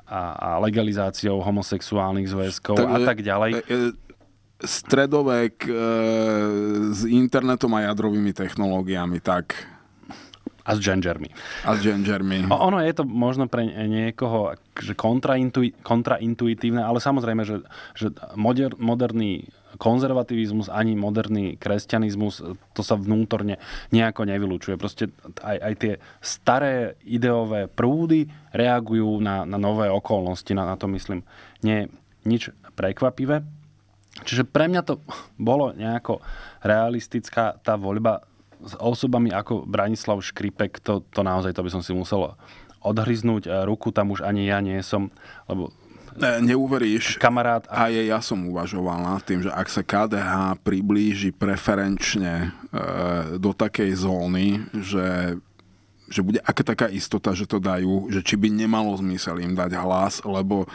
B: a, a legalizáciou homosexuálnych zväzkov a e, tak ďalej e,
A: stredovek e, s internetom a jadrovými technológiami, tak.
B: A s gingermi. A s gingermi. O, ono je to možno pre niekoho že kontraintu, kontraintuitívne, ale samozrejme, že, že moder, moderný konzervativizmus ani moderný kresťanizmus, to sa vnútorne nejako nevylučuje. Proste aj, aj tie staré ideové prúdy reagujú na, na nové okolnosti, na, na to myslím. Nie je nič prekvapivé. Čiže pre mňa to bolo nejako realistická tá voľba s osobami ako Branislav Škripek, to, to naozaj, to by som si musel odhryznúť e, ruku, tam už ani ja nie som, lebo ne, neuveríš. Kamarát. A... Aj ja som uvažoval nad tým, že ak sa
A: KDH priblíži preferenčne e, do takej zóny, že že bude aká taká istota, že to dajú, že či by nemalo zmysel im dať hlas, lebo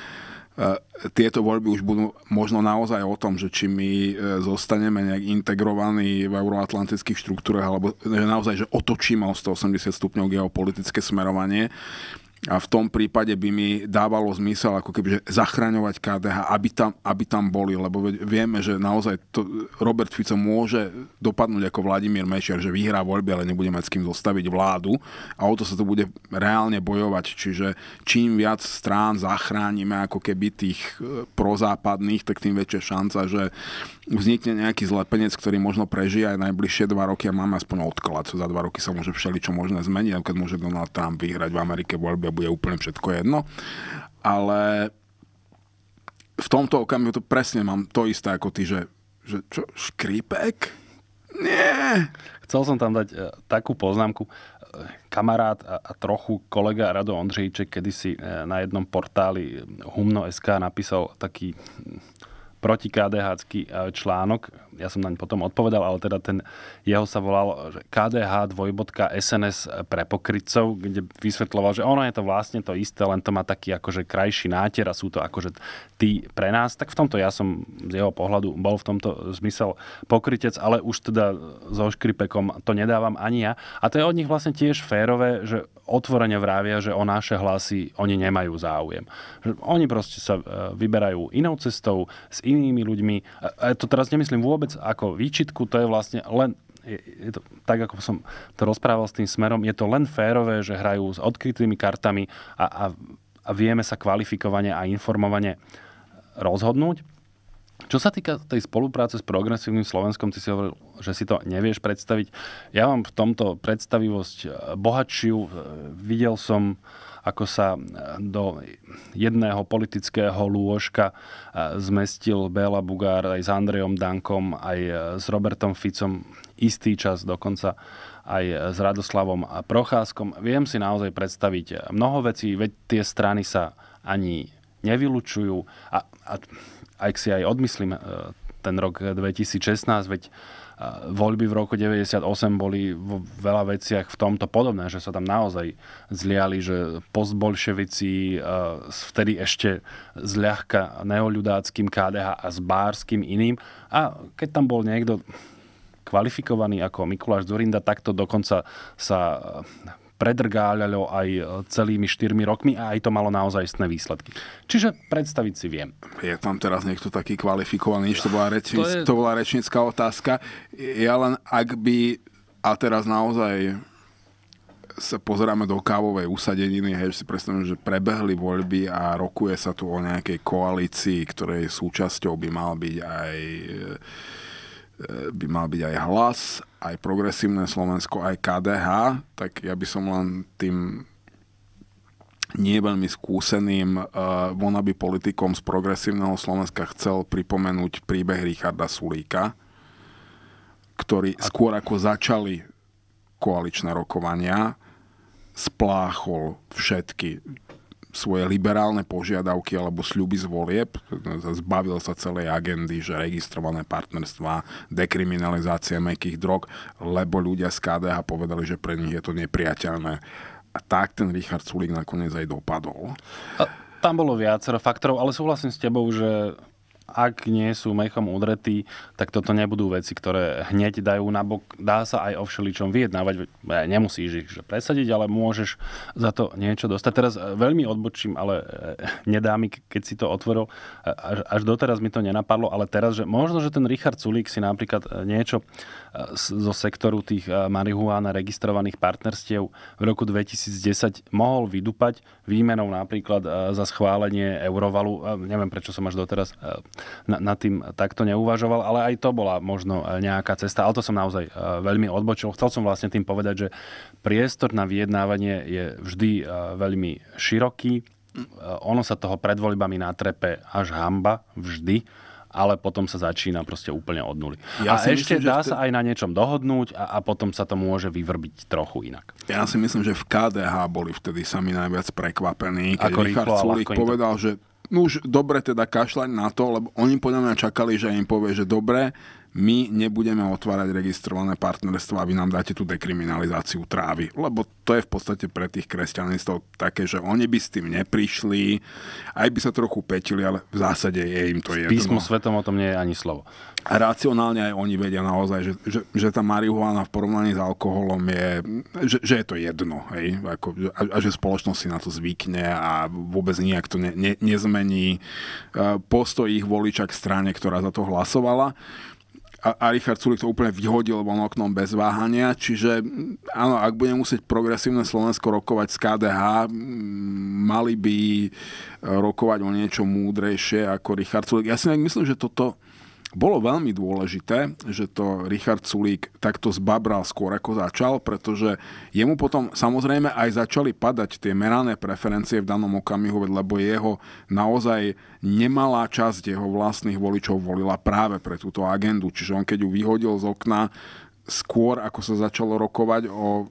A: E, tieto voľby už budú možno naozaj o tom, že či my e, zostaneme nejak integrovaní v euroatlantických štruktúrach, alebo že naozaj, že otočíme o 180 stupňov geopolitické smerovanie a v tom prípade by mi dávalo zmysel ako keby zachraňovať KDH, aby tam, aby tam boli, lebo vieme, že naozaj to Robert Fico môže dopadnúť ako Vladimír Mečiar, že vyhrá voľby, ale nebude mať s kým zostaviť vládu a o to sa to bude reálne bojovať, čiže čím viac strán zachránime ako keby tých e, prozápadných, tak tým väčšia šanca, že vznikne nejaký zlepenec, ktorý možno prežije aj najbližšie dva roky a máme aspoň odklad, za dva roky sa môže všeličo možné zmeniť, keď môže Donald Trump vyhrať v Amerike voľby ktoré bude úplne všetko jedno. Ale v tomto okamihu to presne mám to isté ako ty, že,
B: že čo, škripek? Nie. Chcel som tam dať e, takú poznámku. E, kamarát a, a trochu kolega Rado Ondřejček kedysi e, na jednom portáli e, Humno.sk napísal taký proti KDH e, článok, ja som naň potom odpovedal, ale teda ten jeho sa volal že KDH dvojbodka SNS pre pokrytcov, kde vysvetloval, že ono je to vlastne to isté, len to má taký akože krajší náter a sú to akože tí pre nás. Tak v tomto ja som z jeho pohľadu bol v tomto zmysel pokrytec, ale už teda so škripekom to nedávam ani ja. A to je od nich vlastne tiež férové, že otvorene vravia, že o naše hlasy oni nemajú záujem. Že oni proste sa e, vyberajú inou cestou, s inými ľuďmi. A e, e, to teraz nemyslím vôbec vec ako výčitku, to je vlastne len je to, tak ako som to rozprával s tým smerom, je to len férové, že hrajú s odkrytými kartami a, a, a vieme sa kvalifikovane a informovane rozhodnúť. Čo sa týka tej spolupráce s progresívnym Slovenskom, ty si hovoril, že si to nevieš predstaviť. Ja mám v tomto predstavivosť bohatšiu. Videl som uh, ako sa e, do jedného politického lôžka e, zmestil Béla Bugár aj s Andrejom Dankom, aj e, s Robertom Ficom istý čas, dokonca aj s Radoslavom Procházkom. Viem si naozaj predstaviť mnoho vecí, veď tie strany sa ani nevylučujú. A, a ak si aj odmyslím ten rok 2016, veď voľby v roku 98 boli vo veľa veciach v tomto podobné, že sa tam naozaj zliali, že postbolševici e, vtedy ešte zľahka neoľudáckým KDH a s bárským iným. A keď tam bol niekto kvalifikovaný ako Mikuláš Zurinda, takto dokonca sa predrgáľalo aj e, celými 4 rokmi a aj to malo naozaj istné výsledky. Čiže predstaviť si viem. Je tam teraz niekto taký kvalifikovaný, že to bola, rečnic, to je... to bola
A: rečnická otázka. Ja len, ak by, a teraz naozaj sa pozeráme do kávovej usadeniny, hej, si predstavím, že prebehli voľby a rokuje sa tu o nejakej koalícii, ktorej súčasťou by mal byť aj e, e, by mal byť aj hlas aj progresívne Slovensko, aj KDH, tak ja by som len tým nie veľmi skúseným uh, eh, vonaby politikom z progresívneho Slovenska chcel pripomenúť príbeh Richarda Sulíka, ktorý a... skôr ako začali koaličné rokovania, spláchol všetky svoje liberálne požiadavky alebo sľuby z volieb. Zbavil sa celej agendy, že registrované partnerstva, dekriminalizácia mekých drog, lebo ľudia z KDH povedali, že pre nich je to nepriateľné. A tak ten Richard
B: Sulik nakoniec aj dopadol. A tam bolo viacero faktorov, ale súhlasím s tebou, že ak nie sú mechom udretí, tak toto nebudú veci, ktoré hneď dajú na bok. Dá sa aj o všeličom vyjednávať, e, nemusíš ich že presadiť, ale môžeš za to niečo dostať. Teraz e, veľmi odbočím, ale e, nedá mi, keď si to otvoril, až doteraz mi to nenapadlo, ale teraz, že možno, že ten Richard Sulík si napríklad niečo zo sektoru tých eh, marihuána registrovaných partnerstiev v roku 2010 mohol vydupať výmenou napríklad eh, za schválenie eurovalu. Eh, neviem, prečo som až doteraz nad tým takto neuvažoval, ale aj to bola možno nejaká cesta. Ale to som naozaj veľmi odbočil. Chcel som vlastne tým povedať, že priestor na vyjednávanie je vždy veľmi široký. Ono sa toho pred voľbami natrepe až hamba vždy ale potom sa začína proste úplne od nuly. Ja a ešte myslím, dá že... sa aj na niečom dohodnúť a, a potom sa to môže vyvrbiť trochu inak.
A: Ja si myslím, že v KDH boli vtedy sami najviac prekvapení, keď Ako Richard Sulik povedal, to... že no už dobre teda kašľať na to, lebo oni podľa mňa čakali, že im povie, že dobre, my nebudeme otvárať registrované partnerstvo a vy nám dáte tú dekriminalizáciu trávy. Lebo to je v podstate pre tých kresťanistov také, že oni by s tým neprišli, aj by sa trochu petili, ale v zásade je im to jedno. Písmo svetom o tom nie je ani slovo. A racionálne aj oni vedia naozaj, že, že, že tá marihuana v porovnaní s alkoholom je, že, že je to jedno. Hej? Ako, a, a že spoločnosť si na to zvykne a vôbec nijak to ne, ne, nezmení eh, postoj ich voliča k strane, ktorá za to hlasovala a, a Richard Sulik to úplne vyhodil von oknom bez váhania, čiže mm, áno, ak bude musieť progresívne Slovensko rokovať z KDH, mm, mali by rokovať o niečo múdrejšie ako Richard Sulik. Ja si myslím, že toto bolo veľmi dôležité, že to Richard Sulík takto zbabral skôr ako začal, pretože jemu potom samozrejme aj začali padať tie merané preferencie v danom okamihu, lebo jeho naozaj nemalá časť jeho vlastných voličov volila práve pre túto agendu. Čiže on keď ju vyhodil z okna skôr, ako sa začalo rokovať o,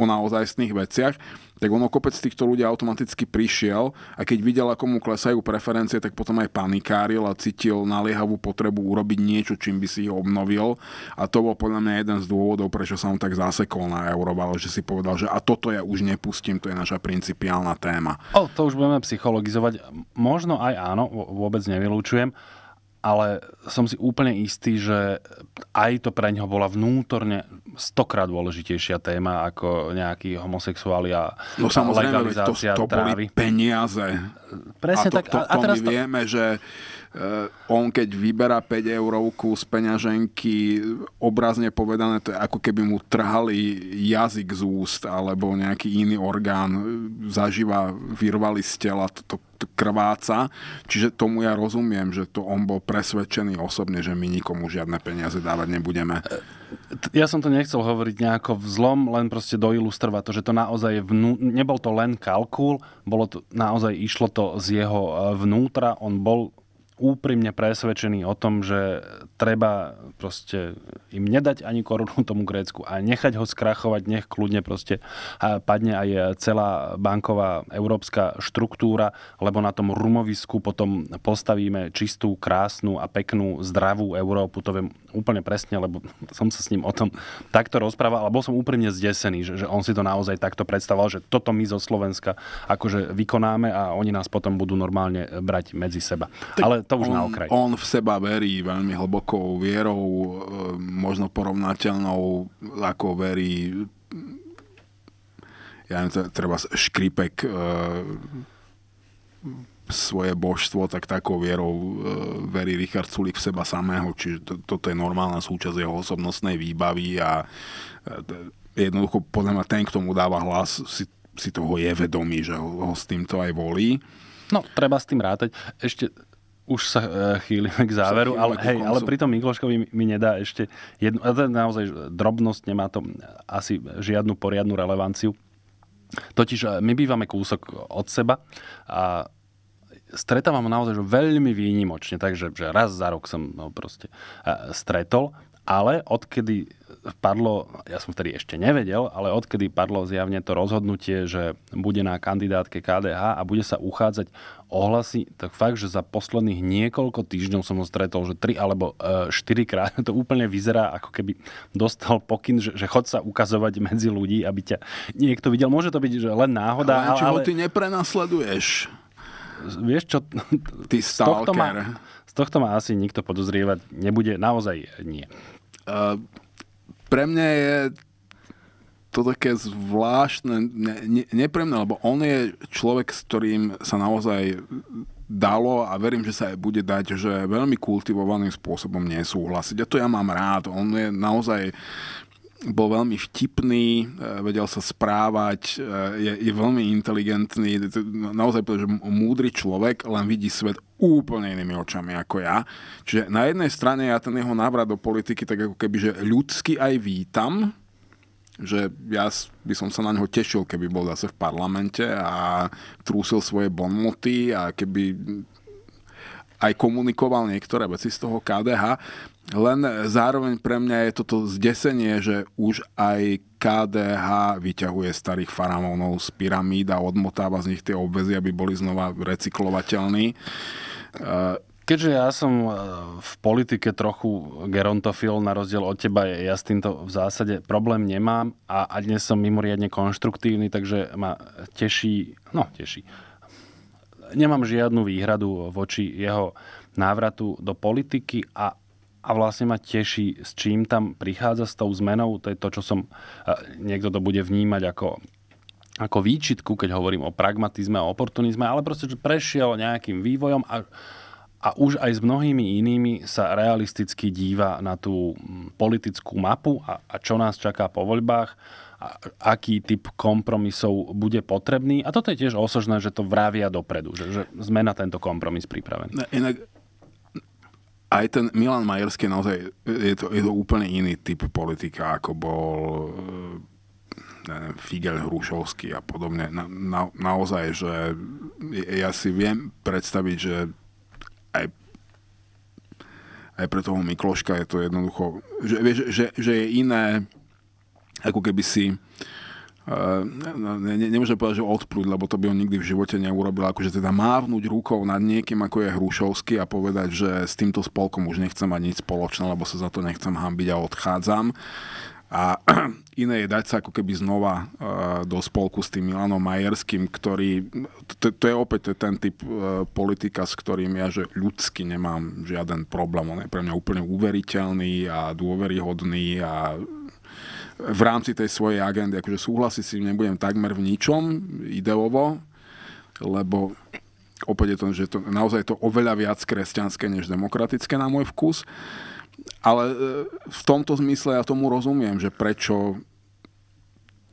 A: o naozajstných veciach, tak ono kopec týchto ľudí automaticky prišiel a keď videl, ako mu klesajú preferencie, tak potom aj panikáril a cítil naliehavú potrebu urobiť niečo, čím by si ich obnovil. A to bol podľa mňa jeden z dôvodov, prečo sa on tak zasekol na Euroval, že si povedal, že a toto ja už nepustím, to je naša principiálna téma.
B: O, to už budeme psychologizovať. Možno aj áno, vôbec nevylúčujem ale som si úplne istý, že aj to pre neho bola vnútorne stokrát dôležitejšia téma ako nejaký homosexuáli a no, legalizácia to, to trávy. boli peniaze.
A: Presne a to, tak. To, to, a teraz my to... vieme, že eh, on keď vyberá 5 eurovku z peňaženky, obrazne povedané, to je ako keby mu trhali jazyk z úst alebo nejaký iný orgán eh, zažíva, vyrvali z tela. To, to krváca. Čiže tomu ja rozumiem, že to on bol presvedčený osobne, že my nikomu žiadne peniaze dávať nebudeme.
B: Ja som to nechcel hovoriť nejako v zlom, len proste doilustrovať to, že to naozaj vnú... nebol to len kalkul, bolo to, naozaj išlo to z jeho e, vnútra, on bol úprimne presvedčený o tom, že treba proste im nedať ani korunu tomu Grécku a nechať ho skrachovať, nech kľudne proste padne aj celá banková európska štruktúra, lebo na tom rumovisku potom postavíme čistú, krásnu a peknú, zdravú Európu. To viem úplne presne, lebo som sa s ním o tom takto rozprával, ale bol som úprimne zdesený, že, že on si to naozaj takto predstavoval, že toto my zo Slovenska akože vykonáme a oni nás potom budú normálne brať medzi seba. Tak... Ale to už on, na okraj. On
A: v seba verí veľmi hlbokou vierou, e, možno porovnateľnou, ako verí ja neviem, treba škripek e, svoje božstvo, tak takou vierou e, verí Richard Sulik v seba samého, čiže to, toto je normálna súčasť jeho osobnostnej výbavy a e, jednoducho podľa mňa ten, kto mu dáva hlas, si, si toho je vedomý, že ho, ho s týmto aj volí. No, treba
B: s tým rátať. Ešte už sa e, chýlime k záveru, chýlime ale, hej, ale pri tom Mikloškovi mi nedá ešte jednu, a to je naozaj drobnosť, nemá to asi žiadnu poriadnu relevanciu. Totiž e, my bývame kúsok od seba a stretávam ho naozaj že veľmi výnimočne, takže že raz za rok som ho proste e, stretol, ale odkedy padlo, ja som vtedy ešte nevedel, ale odkedy padlo zjavne to rozhodnutie, že bude na kandidátke KDH a bude sa uchádzať ohlasy, tak fakt, že za posledných niekoľko týždňov som ho stretol, že tri alebo e, štyri krát to úplne vyzerá, ako keby dostal pokyn, že, že chod sa ukazovať medzi ľudí, aby ťa niekto videl. Môže to byť že len náhoda. Ale, ale či ho ty neprenasleduješ? Vieš čo? Ty z tohto, ma, z tohto ma asi nikto podozrievať nebude. Naozaj nie. Uh pre mňa je to také
A: zvláštne, ne, ne, ne pre mňa, lebo on je človek, s ktorým sa naozaj dalo a verím, že sa aj bude dať, že veľmi kultivovaným spôsobom nesúhlasiť. A to ja mám rád. On je naozaj bol veľmi vtipný, e, vedel sa správať, e, je, je veľmi inteligentný, no, naozaj povedal, že múdry človek, len vidí svet úplne inými očami ako ja. Čiže na jednej strane ja ten jeho návrat do politiky tak ako keby, že ľudsky aj vítam, že ja by som sa na neho tešil, keby bol zase v parlamente a trúsil svoje bonmoty a keby aj komunikoval niektoré veci z toho KDH, len zároveň pre mňa je toto zdesenie, že už aj KDH vyťahuje starých faraónov z pyramíd a odmotáva z nich tie obvezy, aby boli znova recyklovateľní.
B: E, keďže ja som e, v politike trochu gerontofil, na rozdiel od teba, ja s týmto v zásade problém nemám a, a dnes som mimoriadne konštruktívny, takže ma teší, no teší, nemám žiadnu výhradu voči jeho návratu do politiky a a vlastne ma teší, s čím tam prichádza s tou zmenou. To je to, čo som, e, niekto to bude vnímať ako ako výčitku, keď hovorím o pragmatizme a oportunizme, ale proste, že prešiel nejakým vývojom a, a už aj s mnohými inými sa realisticky díva na tú politickú mapu a, a čo nás čaká po voľbách, a, aký typ kompromisov bude potrebný. A toto je tiež osožné, že to vravia dopredu, že, že sme na tento kompromis pripravení.
A: Inak aj ten Milan Majerský naozaj je to, je to úplne iný typ politika, ako bol eh, neviem, Figel Hrušovský a podobne. Na, na, naozaj, že ja si viem predstaviť, že aj, aj pre toho Mikloška je to jednoducho, že, že, že, že je iné, ako keby si uh, ne, ehm, ne, nemôžem povedať, že odprúť, lebo to by on nikdy v živote neurobil, akože teda mávnuť rukou nad niekým, ako je Hrušovský a povedať, že s týmto spolkom už nechcem mať nič spoločné, lebo sa za to nechcem hambiť a odchádzam. A iné je dať sa ako keby znova eh, do spolku s tým Milanom Majerským, ktorý, to, to je opäť to je ten typ eh, politika, s ktorým ja že ľudsky nemám žiaden problém. On je pre mňa úplne uveriteľný a dôveryhodný a v rámci tej svojej agendy. Akože súhlasiť si nebudem takmer v ničom ideovo, lebo opäť je to, že to, naozaj to oveľa viac kresťanské než demokratické na môj vkus. Ale e, v tomto zmysle ja tomu rozumiem, že prečo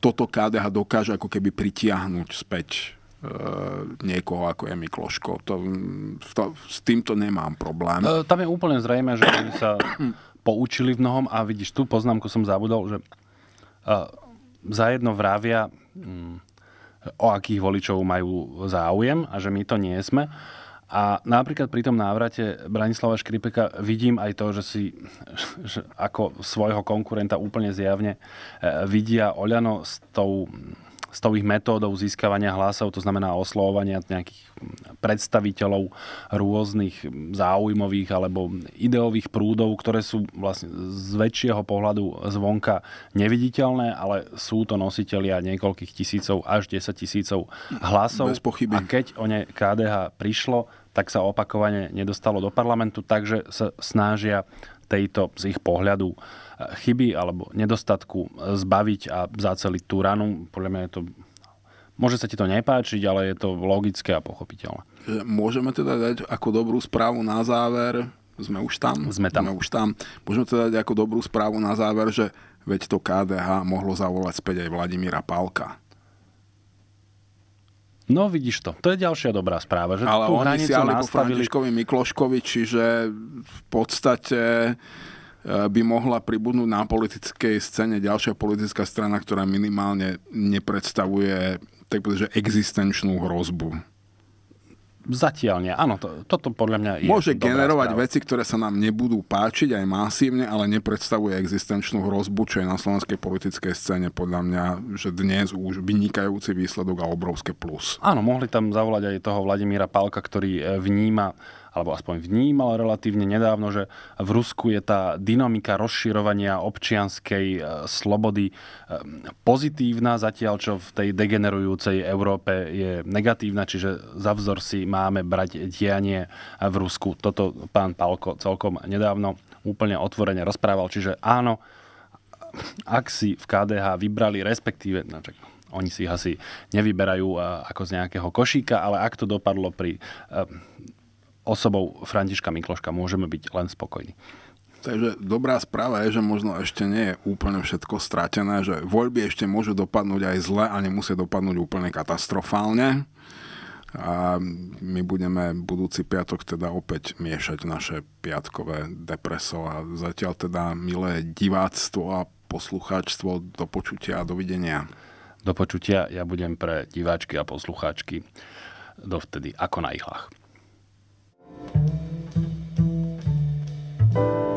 A: toto KDH dokáže ako keby pritiahnuť späť e, niekoho ako je Mikloško. To, to, s týmto nemám problém. E,
B: tam je úplne zrejme, že oni sa poučili v mnohom a vidíš, tú poznámku som zabudol, že zajedno vravia, mm, o akých voličov majú záujem a že my to nie sme. A napríklad pri tom návrate Branislava Škripeka vidím aj to, že si že ako svojho konkurenta úplne zjavne eh, vidia Oľano s tou z tových metódov získavania hlasov, to znamená oslovovania nejakých predstaviteľov rôznych záujmových alebo ideových prúdov, ktoré sú vlastne z väčšieho pohľadu zvonka neviditeľné, ale sú to nositelia niekoľkých tisícov až 10 tisícov hlasov. Bez pochyby. A keď o ne KDH prišlo, tak sa opakovane nedostalo do parlamentu, takže sa snažia tejto z ich pohľadu chyby alebo nedostatku zbaviť a zaceliť tú ranu. Podľa mňa je to... Môže sa ti to nepáčiť, ale je to logické a pochopiteľné.
A: Môžeme teda dať ako dobrú správu na záver, sme už tam. Sme tam. Sme už tam. Môžeme teda dať ako dobrú správu na záver, že veď to KDH mohlo zavolať späť aj Vladimíra Pálka.
B: No vidíš to. To je ďalšia dobrá správa. Že Ale tú oni si ale nastavili... po
A: Františkovi Mikloškovi, čiže v podstate by mohla pribudnúť na politickej scéne ďalšia politická strana, ktorá minimálne nepredstavuje tak povedať, že existenčnú hrozbu. Zatiaľ nie.
B: Áno, to, toto podľa mňa je Môže generovať správa.
A: veci, ktoré sa nám nebudú páčiť aj masívne, ale nepredstavuje existenčnú hrozbu, čo je na slovenskej politickej scéne podľa mňa, že dnes
B: už vynikajúci výsledok a obrovské plus. Áno, mohli tam zavolať aj toho Vladimíra Palka, ktorý e, vníma alebo aspoň vnímal relatívne nedávno, že v Rusku je tá dynamika rozširovania občianskej e, slobody e, pozitívna, zatiaľ čo v tej degenerujúcej Európe je negatívna, čiže za vzor si máme brať dianie v Rusku. Toto pán Palko celkom nedávno úplne otvorene rozprával, čiže áno, ak si v KDH vybrali, respektíve, no, čak, oni si ich asi nevyberajú e, ako z nejakého košíka, ale ak to dopadlo pri osobou Františka Mikloška môžeme byť len spokojní.
A: Takže dobrá správa je, že možno ešte nie je úplne všetko stratené, že voľby ešte môžu dopadnúť aj zle a nemusia dopadnúť úplne katastrofálne. A my budeme budúci piatok teda opäť miešať naše piatkové depreso a zatiaľ teda
B: milé diváctvo a poslucháčstvo do počutia a dovidenia. Do počutia ja budem pre diváčky a poslucháčky dovtedy ako na ihlách. thank you